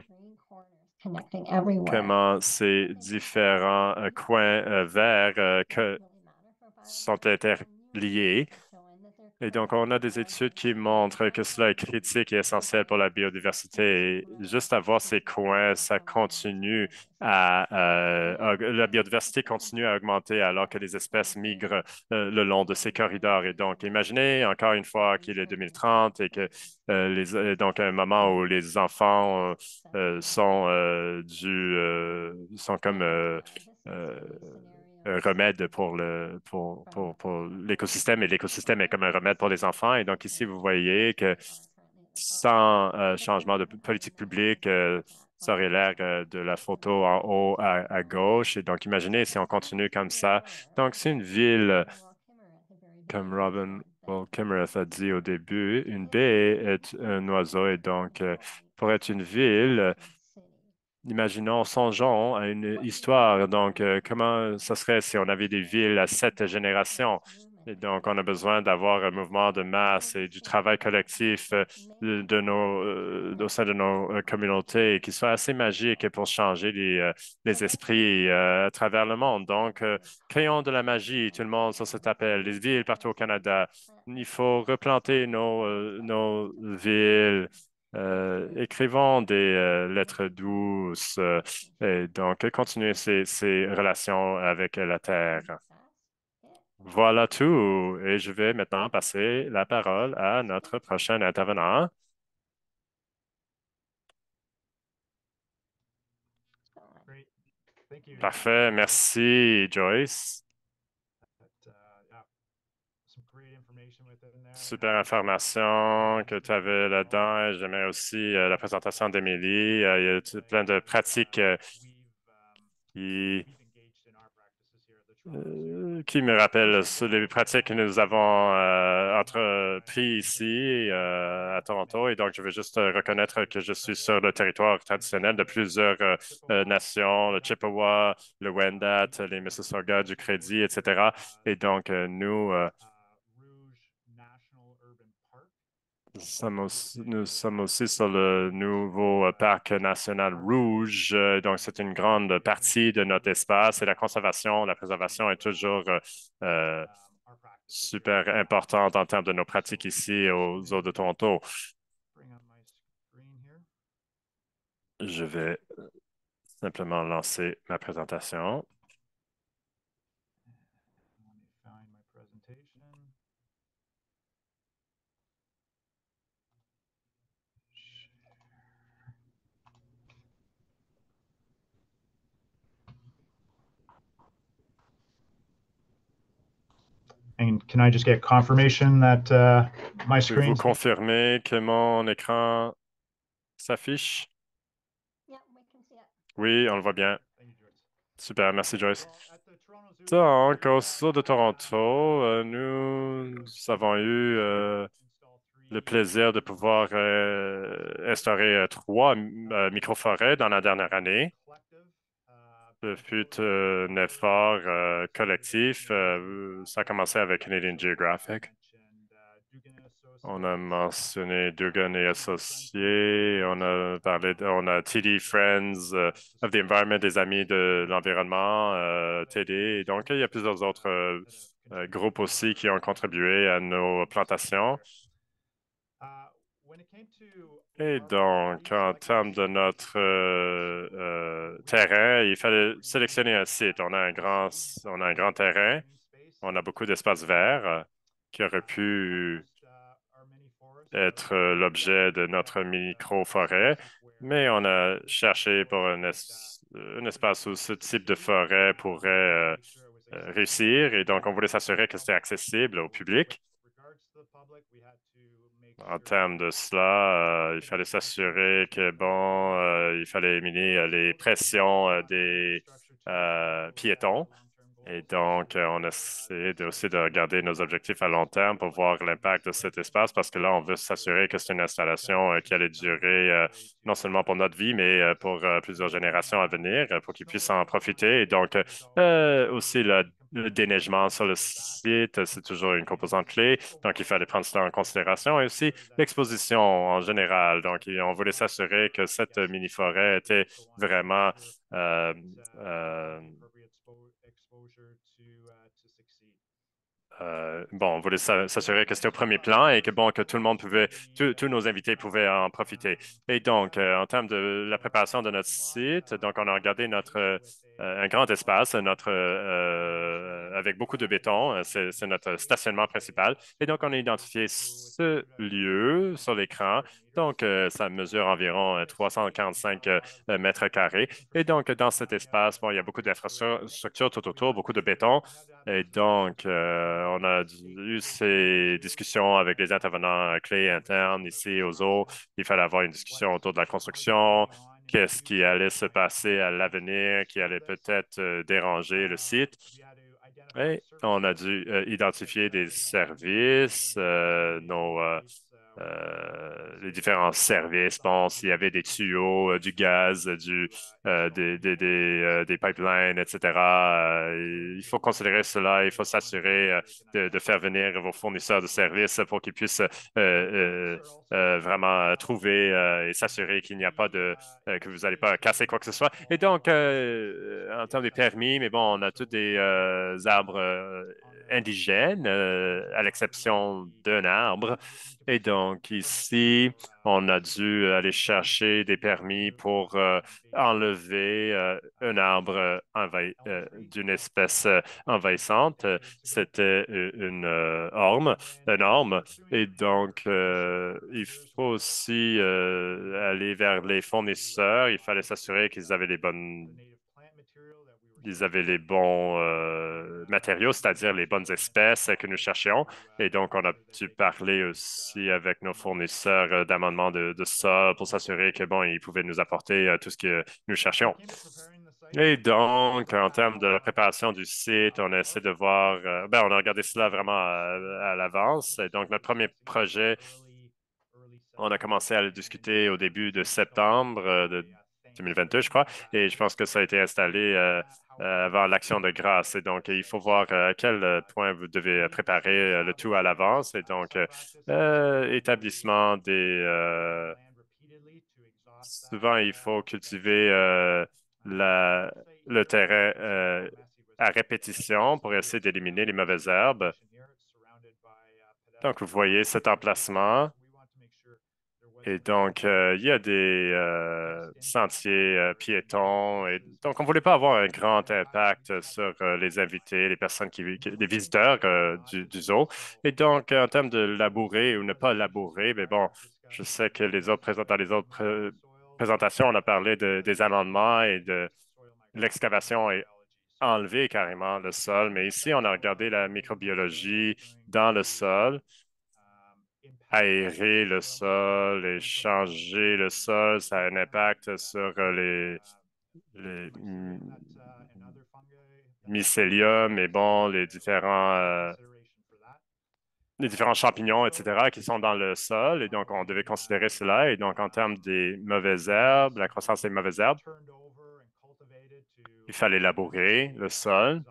comment ces différents coins verts que sont interliés et donc, on a des études qui montrent que cela est critique et essentiel pour la biodiversité. Et juste avoir ces coins, ça continue à, euh, la biodiversité continue à augmenter alors que les espèces migrent euh, le long de ces corridors. Et donc, imaginez encore une fois qu'il est 2030 et que euh, les, donc un moment où les enfants sont du sont comme remède pour le pour, pour, pour l'écosystème et l'écosystème est comme un remède pour les enfants. Et donc ici, vous voyez que sans euh, changement de politique publique, euh, ça aurait l'air euh, de la photo en haut à, gauche. Et donc, imaginez si on continue comme ça. Donc, c'est une ville, comme Robin wall a dit au début, une baie est un oiseau. Et donc, pour être une ville, imaginons songeons à une histoire. Donc, euh, comment ça serait si on avait des villes à sept générations? Et donc, on a besoin d'avoir un mouvement de masse et du travail collectif euh, de, nos, euh, au sein de nos communautés qui soit assez magique pour changer les, les, esprits à travers le monde. Donc, créons de la magie, tout le monde sur cet appel, les villes partout au Canada. Il faut replanter nos, nos villes euh, écrivons des euh, lettres douces euh, et donc continuer ces, ces relations avec la Terre. Voilà tout. Et je vais maintenant passer la parole à notre prochain intervenant. Parfait. Merci, Joyce. super information que tu avais là-dedans. J'aimais aussi euh, la présentation d'Émilie. Euh, il y a plein de pratiques euh, qui, qui me rappellent les pratiques que nous avons entreprises ici à Toronto. Et donc, je veux juste reconnaître que je suis sur le territoire traditionnel de plusieurs nations, le Chippewa, le Wendat, les Mississauga du Crédit, etc. Et donc, nous... nous sommes aussi sur le nouveau euh, parc national rouge. Euh, donc, c'est une grande partie de notre espace et la conservation, la préservation est toujours euh, super importante en termes de nos pratiques ici aux eaux de Toronto. Je vais simplement lancer ma présentation. And can I just get vous confirmer que mon écran s'affiche? Oui, on le voit bien. Super, merci Joyce. Donc, au Zoo de Toronto, nous avons eu le plaisir de pouvoir instaurer trois microforêts dans la dernière année fut euh, un effort euh, collectif. Euh, ça a commencé avec Canadian Geographic. On a mentionné Dugan et Associés, on a parlé, on a TD Friends of the Environment, des amis de l'environnement, TD. Et donc, il y a plusieurs autres groupes aussi qui ont contribué à nos plantations. Uh, et donc, en termes de notre euh, euh, terrain, il fallait sélectionner un site. On a un grand, on a un grand terrain, on a beaucoup d'espaces verts euh, qui aurait pu être l'objet de notre micro-forêt, mais on a cherché pour un, espace où ce type de forêt pourrait réussir, et donc on voulait s'assurer que c'était accessible au public en termes de cela, euh, il fallait s'assurer que, bon, euh, il fallait éliminer euh, les pressions des piétons et donc, euh, on essaie aussi de regarder nos objectifs à long terme pour voir l'impact de cet espace parce que là, on veut s'assurer que c'est une installation euh, qui allait durer euh, non seulement pour notre vie, mais pour plusieurs générations à venir pour qu'ils puissent en profiter. Et donc, aussi le, déneigement sur le site, c'est toujours une composante clé. Donc, il fallait prendre cela en considération et aussi l'exposition en général. Donc, on voulait s'assurer que cette mini-forêt était vraiment... Euh, bon, on voulait s'assurer que c'était au premier plan et que, bon, que tout le monde pouvait, tous nos invités pouvaient en profiter. Et donc, euh, en termes de la préparation de notre site, donc on a regardé notre, euh, un grand espace, notre, avec beaucoup de béton, c'est notre stationnement principal. Et donc, on a identifié ce lieu sur l'écran. Donc, ça mesure environ 345 mètres carrés. Et donc, dans cet espace, bon, il y a beaucoup d'infrastructures tout autour, beaucoup de béton. Et donc, euh, on a eu ces discussions avec les intervenants clés internes ici aux eaux. Il fallait avoir une discussion autour de la construction, qu'est-ce qui allait se passer à l'avenir, qui allait peut-être euh, déranger le site. Et on a dû euh, identifier des services, nos, les différents services. Bon, s'il y avait des tuyaux, du gaz, du euh, des, des, euh, pipelines, etc. Euh, il faut considérer cela, il faut s'assurer de, faire venir vos fournisseurs de services pour qu'ils puissent vraiment trouver et s'assurer qu'il n'y a pas de que vous n'allez pas casser quoi que ce soit. Et donc, en termes de permis, mais bon, on a tous des arbres indigènes, à l'exception d'un arbre. Et donc, ici, on a dû euh, aller chercher des permis pour euh, enlever euh, un arbre d'une espèce envahissante. C'était une orme, une orme. Et donc, il faut aussi aller vers les fournisseurs. Il fallait s'assurer qu'ils avaient les bonnes ils avaient les bons euh, matériaux, c'est-à-dire les bonnes espèces que nous cherchions. Et donc, on a pu parler aussi avec nos fournisseurs euh, d'amendements de, ça pour s'assurer que bon, ils pouvaient nous apporter euh, tout ce que nous cherchions. Et donc, en termes de préparation du site, on essaie de voir, ben, on a regardé cela vraiment à, l'avance. Et donc, notre premier projet, on a commencé à le discuter au début de septembre de 2022, je crois, et je pense que ça a été installé euh, avant l'action de grâce. Et donc, il faut voir euh, à quel euh, point vous devez préparer le tout à l'avance. Et donc, établissement des... souvent, il faut cultiver la, le terrain à répétition pour essayer d'éliminer les mauvaises herbes. Donc, vous voyez cet emplacement et donc, euh, il y a des euh, sentiers euh, piétons. Et donc, on ne voulait pas avoir un grand impact sur les invités, les personnes qui, les visiteurs du, zoo. Et donc, en termes de labourer ou ne pas labourer, mais ben bon, je sais que les autres dans les autres présentations, on a parlé des amendements et de l'excavation et enlever carrément le sol. Mais ici, on a regardé la microbiologie dans le sol aérer le sol et changer le sol, ça a un impact sur les, mycéliums mycélium et bon, les différents, euh, les différents champignons, etc., qui sont dans le sol. Et donc, on devait considérer cela. Et donc, en termes des mauvaises herbes, la croissance des mauvaises herbes, il fallait labourer le sol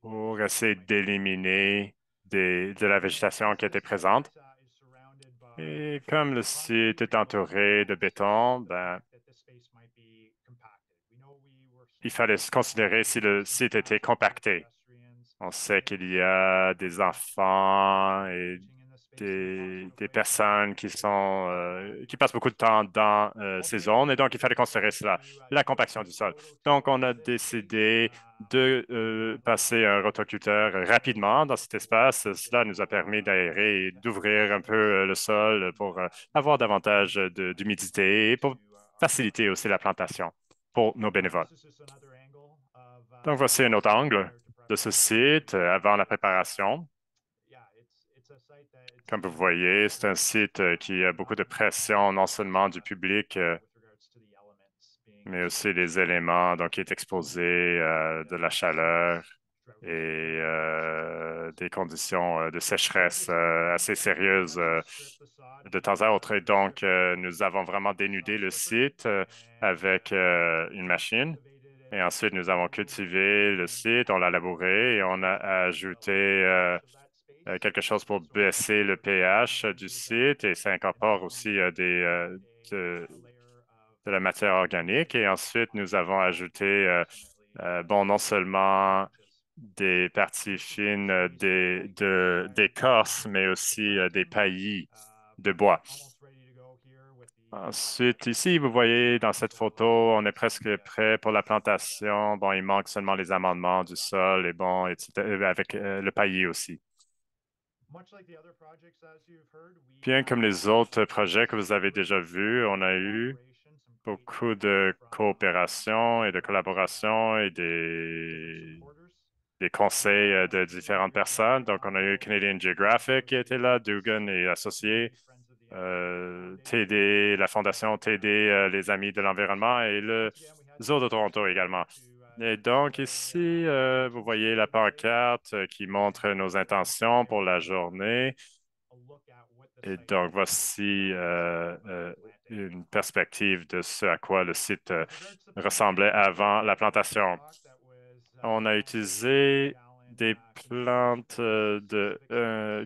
pour essayer d'éliminer de la végétation qui était présente. Et comme le site est entouré de béton, ben, il fallait se considérer si le site était compacté. On sait qu'il y a des enfants et des, personnes qui, sont, euh, qui passent beaucoup de temps dans euh, ces zones et donc il fallait considérer cela, la compaction du sol. Donc on a décidé de euh, passer un rotoculteur rapidement dans cet espace. Cela nous a permis d'aérer et d'ouvrir un peu le sol pour avoir davantage d'humidité et pour faciliter aussi la plantation pour nos bénévoles. Donc voici un autre angle de ce site avant la préparation comme vous voyez, c'est un site euh, qui a beaucoup de pression, non seulement du public, euh, mais aussi des éléments donc, qui est exposé à euh, de la chaleur et des conditions de sécheresse assez sérieuses de temps à autre. Et donc, nous avons vraiment dénudé le site avec une machine. Et ensuite, nous avons cultivé le site, on l'a labouré et on a ajouté euh, quelque chose pour baisser le pH du site et ça incorpore aussi euh, des, euh, de, la matière organique. Et ensuite, nous avons ajouté, bon, non seulement des parties fines de, d'écorce, mais aussi des paillis de bois. Ensuite, ici, vous voyez dans cette photo, on est presque prêt pour la plantation. Bon, il manque seulement les amendements du sol et bon, etc., avec le paillis aussi. Bien comme les autres projets que vous avez déjà vus, on a eu beaucoup de coopération et de collaboration et des, des conseils euh, de différentes personnes. Donc, on a eu Canadian Geographic qui était là, Dugan et associé TD, euh, la Fondation TD, euh, les Amis de l'environnement et le Zoo de Toronto également. Et donc ici, euh, vous voyez la pancarte euh, qui montre nos intentions pour la journée. Et donc voici euh, une perspective de ce à quoi le site ressemblait avant la plantation. On a utilisé des plantes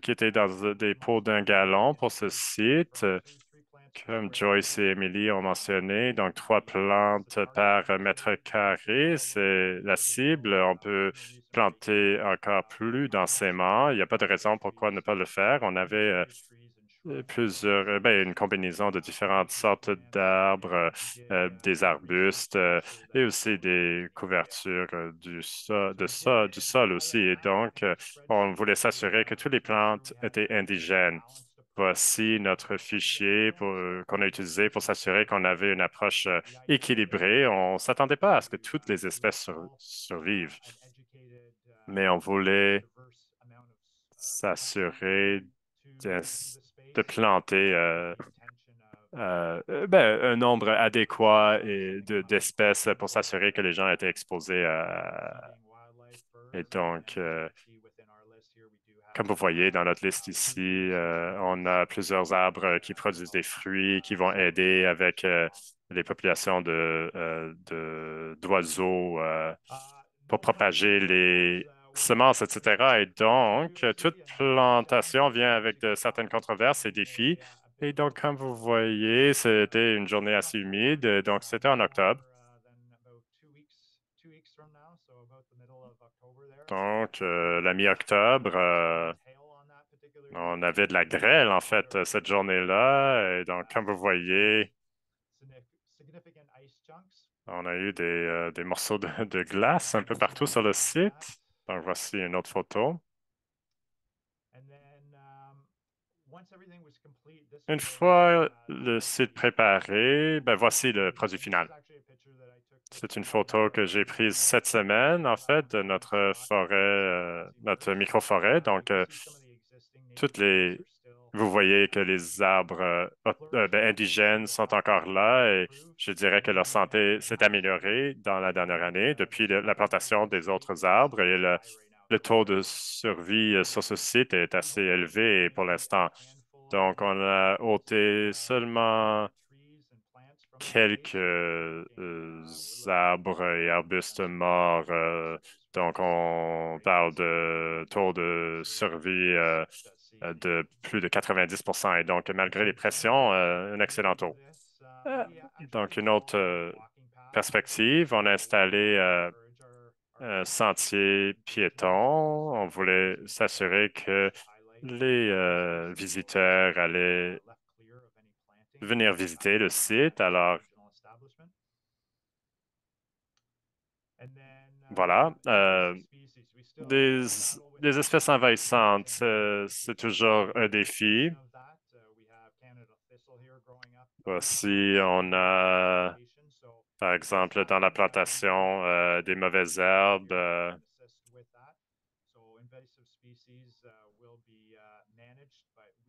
qui étaient dans des pots d'un gallon pour ce site comme Joyce et Emily ont mentionné, donc trois plantes par mètre carré, c'est la cible. On peut planter encore plus densément. Il n'y a pas de raison pourquoi ne pas le faire. On avait euh, plusieurs, euh, ben, une combinaison de différentes sortes d'arbres, euh, des arbustes et aussi des couvertures du sol, du sol aussi. Et donc, on voulait s'assurer que toutes les plantes étaient indigènes voici notre fichier euh, qu'on a utilisé pour s'assurer qu'on avait une approche euh, équilibrée. On ne s'attendait pas à ce que toutes les espèces survivent, mais on voulait s'assurer de, planter euh, ben, un nombre adéquat d'espèces pour s'assurer que les gens étaient exposés à... Et donc, comme vous voyez dans notre liste ici, euh, on a plusieurs arbres qui produisent des fruits qui vont aider avec euh, les populations euh, d'oiseaux de, pour propager les semences, etc. Et donc, toute plantation vient avec certaines controverses et défis. Et donc, comme vous voyez, c'était une journée assez humide. Donc, c'était en octobre. Donc, euh, la mi-octobre, euh, on avait de la grêle, en fait, euh, cette journée-là. Et donc, comme vous voyez, on a eu des, morceaux de, glace un peu partout sur le site. Donc, voici une autre photo. Une fois le site préparé, ben voici le produit final. C'est une photo que j'ai prise cette semaine, en fait, de notre forêt, notre euh, notre microforêt. Donc, euh, toutes les, vous voyez que les arbres euh, ben, indigènes sont encore là et je dirais que leur santé s'est améliorée dans la dernière année depuis la plantation des autres arbres et le, le, taux de survie sur ce site est assez élevé pour l'instant. Donc, on a ôté seulement quelques euh, arbres et arbustes morts. Euh, donc, on parle de taux de survie euh, de plus de 90 Et donc, malgré les pressions, un excellent taux. donc, une autre perspective, on a installé un sentier piéton. On voulait s'assurer que les visiteurs allaient venir visiter le site. Alors, voilà. Euh, des, espèces envahissantes, c'est toujours un défi. Voici, on a, par exemple, dans la plantation euh, des mauvaises herbes, euh,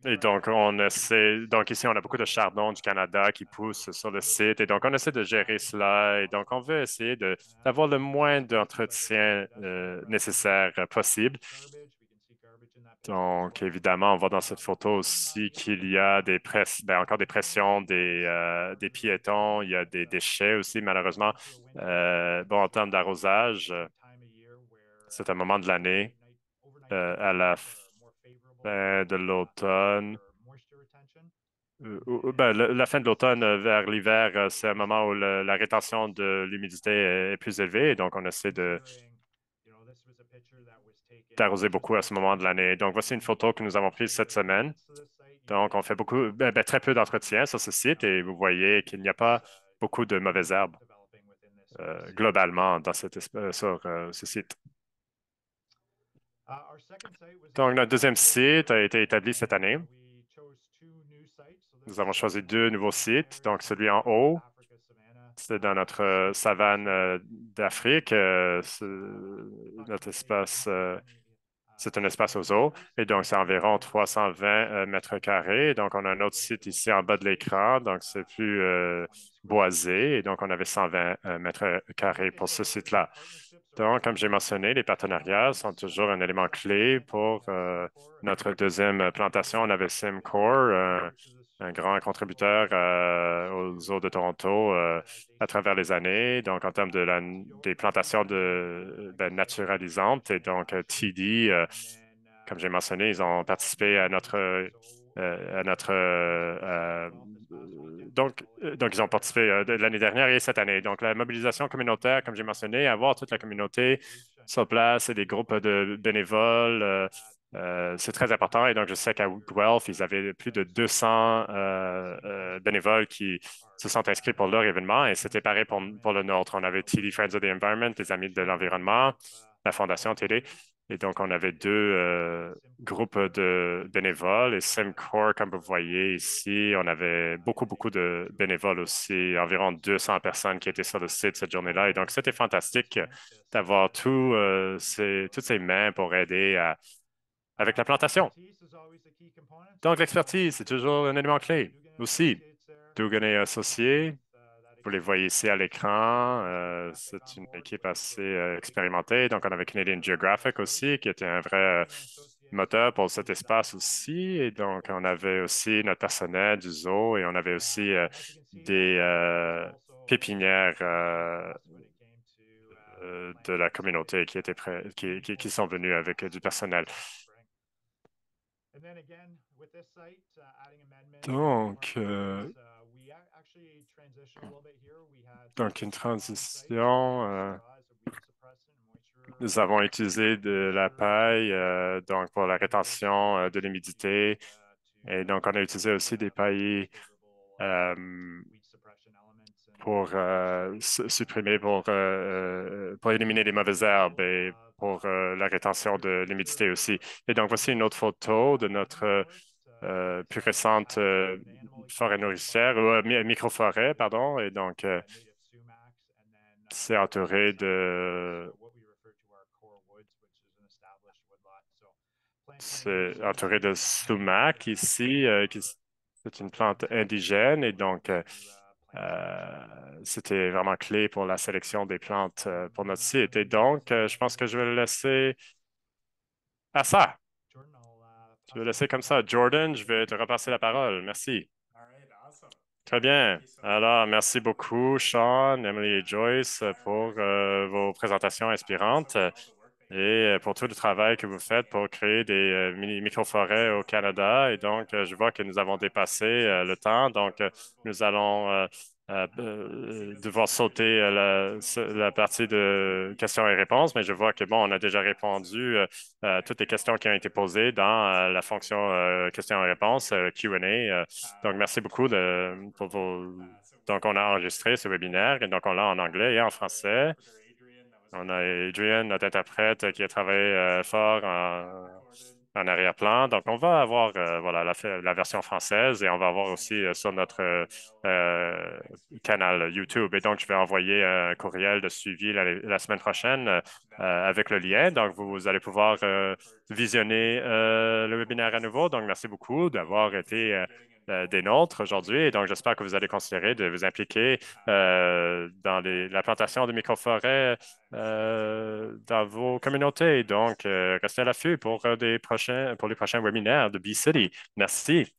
Et donc, on essaie, donc ici, on a beaucoup de chardons du Canada qui pousse sur le site. Et donc, on essaie de gérer cela. Et donc, on veut essayer d'avoir le moins d'entretien euh, nécessaire possible. Donc, évidemment, on voit dans cette photo aussi qu'il y a des ben, encore des pressions des, euh, des, piétons, il y a des déchets aussi, malheureusement. Euh, bon, en termes d'arrosage, c'est un moment de l'année à la fin ben, de l'automne. Euh, euh, ben, la fin de l'automne euh, vers l'hiver, c'est un moment où la rétention de l'humidité est plus élevée, donc on essaie de d'arroser beaucoup à ce moment de l'année. Donc, voici une photo que nous avons prise cette semaine. Donc, on fait beaucoup, ben, très peu d'entretien sur ce site et vous voyez qu'il n'y a pas uh, beaucoup de mauvaises herbes globalement dans cette, sur ce site. Donc, notre deuxième site a été établi cette année. Nous avons choisi deux nouveaux sites. Donc, celui en haut, c'est dans notre euh, savane euh, d'Afrique, euh, notre espace c'est un espace aux eaux et donc c'est environ 320 euh, mètres carrés. Donc on a un autre site ici en bas de l'écran, donc c'est plus euh, boisé et donc on avait 120 euh, mètres carrés pour ce site-là. Donc, comme j'ai mentionné, les partenariats sont toujours un élément clé pour notre deuxième plantation. On avait SimCore, un grand contributeur euh, aux eaux de Toronto euh, à travers les années, donc en termes de la, des plantations de, ben, naturalisantes. Et donc, euh, TD, comme j'ai mentionné, ils ont participé à notre... à notre donc, donc, ils ont participé l'année dernière et cette année. Donc, la mobilisation communautaire, comme j'ai mentionné, avoir toute la communauté sur place et des groupes de bénévoles euh, c'est très important. Et donc, je sais qu'à Guelph, ils avaient plus de 200 euh, euh, bénévoles qui se sont inscrits pour leur événement et c'était pareil pour, le nôtre. On avait TD Friends of the Environment, les Amis de l'Environnement, la Fondation TD. Et donc, on avait deux groupes de bénévoles et SimCore, comme vous voyez ici, on avait beaucoup, beaucoup de bénévoles aussi, environ 200 personnes qui étaient sur le site cette journée-là. Et donc, c'était fantastique d'avoir tout, toutes ces mains pour aider à avec la plantation. Donc, l'expertise, c'est toujours un élément clé. Aussi, Dugan et associé, vous les voyez ici à l'écran. Euh, c'est une équipe assez euh, expérimentée. Donc, on avait Canadian Geographic aussi, qui était un vrai euh, moteur pour cet espace aussi. Et donc, on avait aussi notre personnel du zoo et on avait aussi des pépinières de la communauté qui, étaient qui, qui, sont venues avec du personnel. Uh, donc, euh, uh, donc une transition. Euh, nous avons utilisé de la uh, paille euh, donc pour la rétention de l'humidité. Et donc, on a utilisé aussi des pailles pour supprimer, pour, pour éliminer les mauvaises herbes et pour euh, la rétention de l'humidité aussi. Et donc, voici une autre photo de notre euh, euh, plus récente forêt nourricière, ou microforêt, pardon. Et donc, c'est entouré de c'est entouré de sumac ici, qui c'est une plante indigène et donc euh, c'était vraiment clé pour la sélection des plantes euh, pour notre site. Et donc, euh, je pense que je vais le laisser à ça. Je vais le laisser comme ça. Jordan, je vais te repasser la parole. Merci. Très bien. Alors, merci beaucoup, Sean, Emily et Joyce, pour vos présentations inspirantes et euh, pour tout le travail que vous faites pour créer des euh, micro-forêts au Canada. Et donc, euh, je vois que nous avons dépassé le temps. Donc, nous allons devoir sauter la, partie de questions et réponses, mais je vois que, bon, on a déjà répondu à toutes les questions qui ont été posées dans la fonction questions et réponses, Q&A. donc, merci beaucoup pour vos... Donc, on a enregistré ce webinaire et donc on l'a en anglais et en français. On a Adrian, notre interprète, qui a travaillé euh, fort en, arrière-plan. Donc, on va avoir euh, voilà, la, version française et on va avoir aussi euh, sur notre canal YouTube. Et donc, je vais envoyer un courriel de suivi la, la semaine prochaine avec le lien. Donc, vous allez pouvoir visionner le webinaire à nouveau. Donc, merci beaucoup d'avoir été euh, des nôtres aujourd'hui. donc, j'espère que vous allez considérer de vous impliquer euh, dans les, la plantation de microforêts euh, dans vos communautés. Donc, restez à l'affût pour, des prochains, pour les prochains webinaires de B-City. Merci.